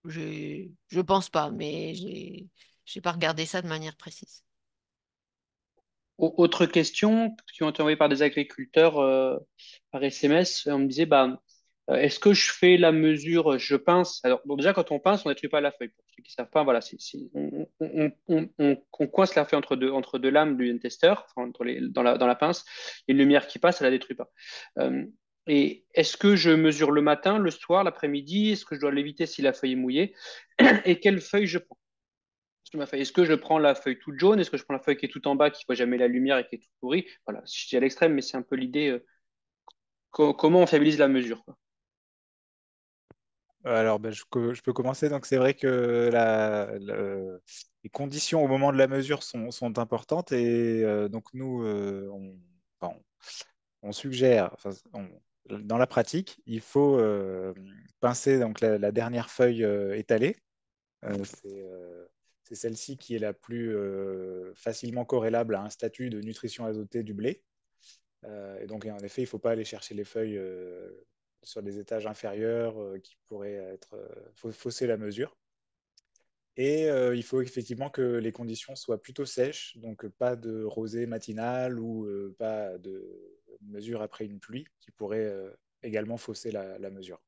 je ne pense pas, mais je n'ai pas regardé ça de manière précise. Autre question qui ont été envoyée par des agriculteurs euh, par SMS, euh, on me disait bah, euh, est-ce que je fais la mesure, je pince Alors, bon, déjà, quand on pince, on ne détruit pas la feuille. Pour ceux qui ne savent pas, voilà, on, on, on, on, coince la feuille entre deux, entre deux lames du testeur, dans, la, dans, la, pince, et une lumière qui passe, elle ne la détruit pas. Et est-ce que je mesure le matin, le soir, l'après-midi Est-ce que je dois l'éviter si la feuille est mouillée Et quelle feuille je prends est-ce que je prends la feuille toute jaune Est-ce que je prends la feuille qui est tout en bas, qui ne voit jamais la lumière et qui est toute pourrie Voilà, je suis à l'extrême, mais c'est un peu l'idée euh, comment on fiabilise la mesure. Euh, alors, ben, je, peux commencer. Donc, c'est vrai que les conditions au moment de la mesure sont, importantes. Et euh, donc, nous, on, suggère, dans la pratique, il faut euh, pincer donc, la, dernière feuille euh, étalée. Euh, c'est celle-ci qui est la plus facilement corrélable à un statut de nutrition azotée du blé. et donc, en effet, il ne faut pas aller chercher les feuilles sur les étages inférieurs qui pourraient être, fausser la mesure. Et il faut effectivement que les conditions soient plutôt sèches, donc pas de rosée matinale ou pas de mesure après une pluie qui pourrait euh, également fausser la, mesure.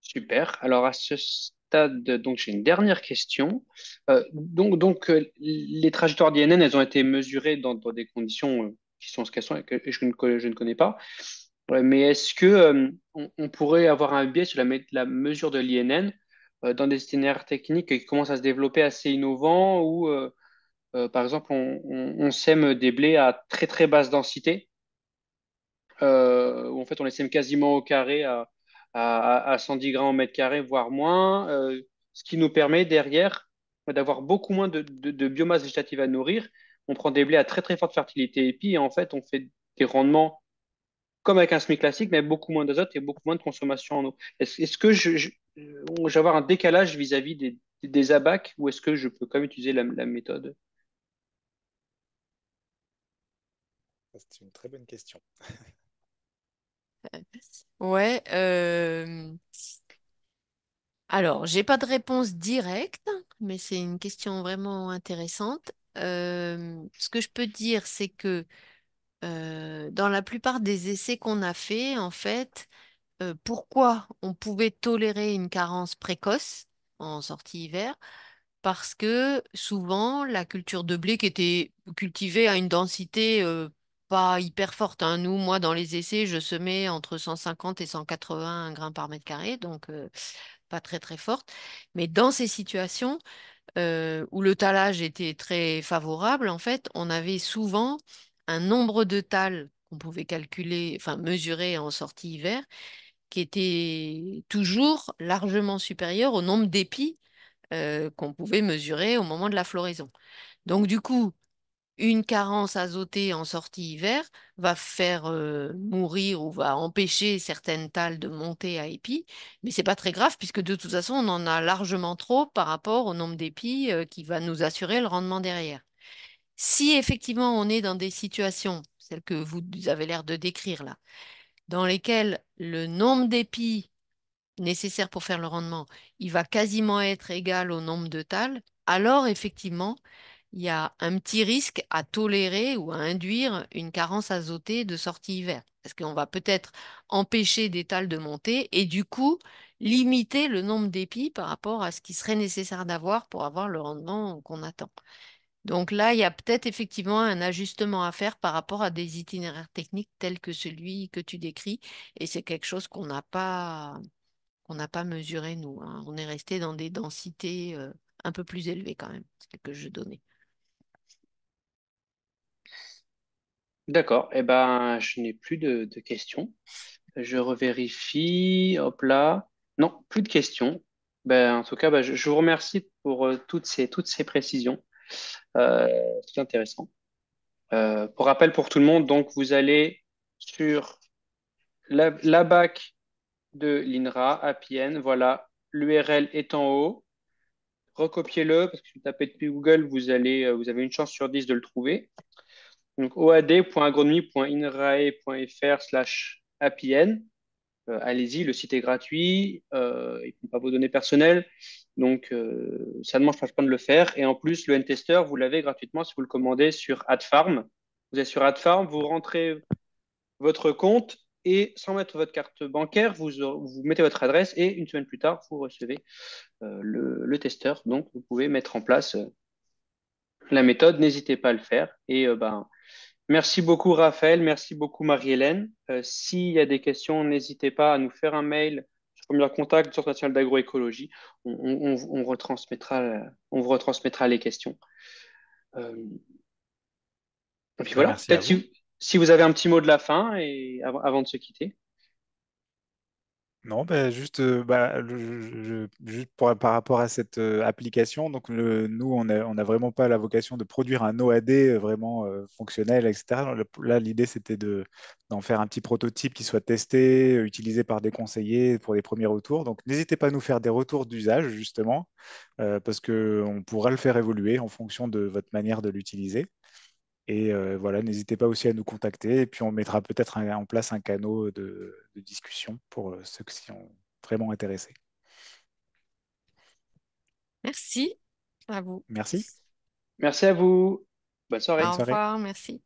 Super. Alors à ce stade, donc j'ai une dernière question. Euh, donc, donc euh, les trajectoires d'INN, elles ont été mesurées dans, des conditions qui sont ce qu'elles sont et que je ne, connais pas. mais est-ce que on, pourrait avoir un biais sur la, la mesure de l'INN dans des scénarios techniques qui commencent à se développer assez innovants ou euh, par exemple, on, sème des blés à très très basse densité, euh, en fait on les sème quasiment au carré à, 110 grammes au mètre carré, voire moins, euh, ce qui nous permet derrière d'avoir beaucoup moins de, biomasse végétative à nourrir. On prend des blés à très très forte fertilité et puis en fait on fait des rendements comme avec un semi classique, mais beaucoup moins d'azote et beaucoup moins de consommation en eau. Est-ce que j'ai avoir un décalage vis-à-vis des, abacs ou est-ce que je peux quand même utiliser la méthode C'est une très bonne question. Ouais. Alors, euh, Alors, j'ai pas de réponse directe, mais c'est une question vraiment intéressante. Euh, ce que je peux dire, c'est que euh, dans la plupart des essais qu'on a faits, en fait, pourquoi on pouvait tolérer une carence précoce en sortie hiver? Parce que souvent, la culture de blé qui était cultivée à une densité hyper forte. Hein. Nous, moi, dans les essais, je semais entre 150 et 180 grains par mètre carré, donc pas très très forte. Mais dans ces situations où le talage était très favorable, en fait, on avait souvent un nombre de tales qu'on pouvait calculer, enfin mesurer en sortie hiver, qui était toujours largement supérieur au nombre d'épis qu'on pouvait mesurer au moment de la floraison. Donc du coup, une carence azotée en sortie hiver va faire euh, mourir ou va empêcher certaines talles de monter à épi, mais c'est pas très grave puisque de toute façon on en a largement trop par rapport au nombre d'épis euh, qui va nous assurer le rendement derrière. Si effectivement on est dans des situations, celles que vous avez l'air de décrire là, dans lesquelles le nombre d'épis nécessaire pour faire le rendement, il va quasiment être égal au nombre de talles, alors effectivement, il y a un petit risque à tolérer ou à induire une carence azotée de sortie hiver. Parce qu'on va peut-être empêcher des tales de monter et du coup limiter le nombre d'épis par rapport à ce qui serait nécessaire d'avoir pour avoir le rendement qu'on attend. Donc là, il y a peut-être effectivement un ajustement à faire par rapport à des itinéraires techniques tels que celui que tu décris. Et c'est quelque chose qu'on n'a pas, qu'on n'a pas mesuré, nous. Hein. On est resté dans des densités euh, un peu plus élevées quand même, celles que je donnais. D'accord. Eh ben, je n'ai plus de, questions. Je revérifie. Hop là. Non, plus de questions. Ben, en tout cas, ben, je, vous remercie pour euh, toutes ces, toutes ces précisions. Euh, c'est intéressant. Euh, pour rappel pour tout le monde, donc vous allez sur la, BAC de l'INRA, APN, voilà, l'URL est en haut. Recopiez-le, parce que si vous tapez depuis Google, vous, vous avez une chance sur 10 de le trouver. Donc oad.agronomie.inrae.fr slash APN. Euh, allez-y, le site est gratuit, euh, Ils ne pas vos données personnelles, donc euh, ça ne mange pas de le faire. Et en plus, le N-Tester, vous l'avez gratuitement si vous le commandez sur AdFarm. Vous êtes sur AdFarm, vous rentrez votre compte et sans mettre votre carte bancaire, vous, vous mettez votre adresse et une semaine plus tard, vous recevez le, le testeur. Donc, vous pouvez mettre en place la méthode, n'hésitez pas à le faire. Et euh, ben, merci beaucoup Raphaël, merci beaucoup Marie-Hélène. Euh, s'il y a des questions, n'hésitez pas à nous faire un mail sur Premier Contact, sur National d'Agroécologie. On, retransmettra, on vous retransmettra les questions. Euh, et puis voilà, si, vous avez un petit mot de la fin et avant de se quitter. Non, ben, juste, euh, bah, juste par rapport à cette euh, application, donc nous, on n'a a vraiment pas la vocation de produire un OAD euh, vraiment fonctionnel, etc. là, l'idée, c'était d'en faire un petit prototype qui soit testé, utilisé par des conseillers pour les premiers retours. Donc, n'hésitez pas à nous faire des retours d'usage, justement, parce qu'on pourra le faire évoluer en fonction de votre manière de l'utiliser. Et euh, voilà, n'hésitez pas aussi à nous contacter. Et puis, on mettra peut-être en place un canot de, de discussion pour euh, ceux qui sont vraiment intéressés. Merci à vous. Merci. Merci à vous. Bonne soirée. Au revoir, merci.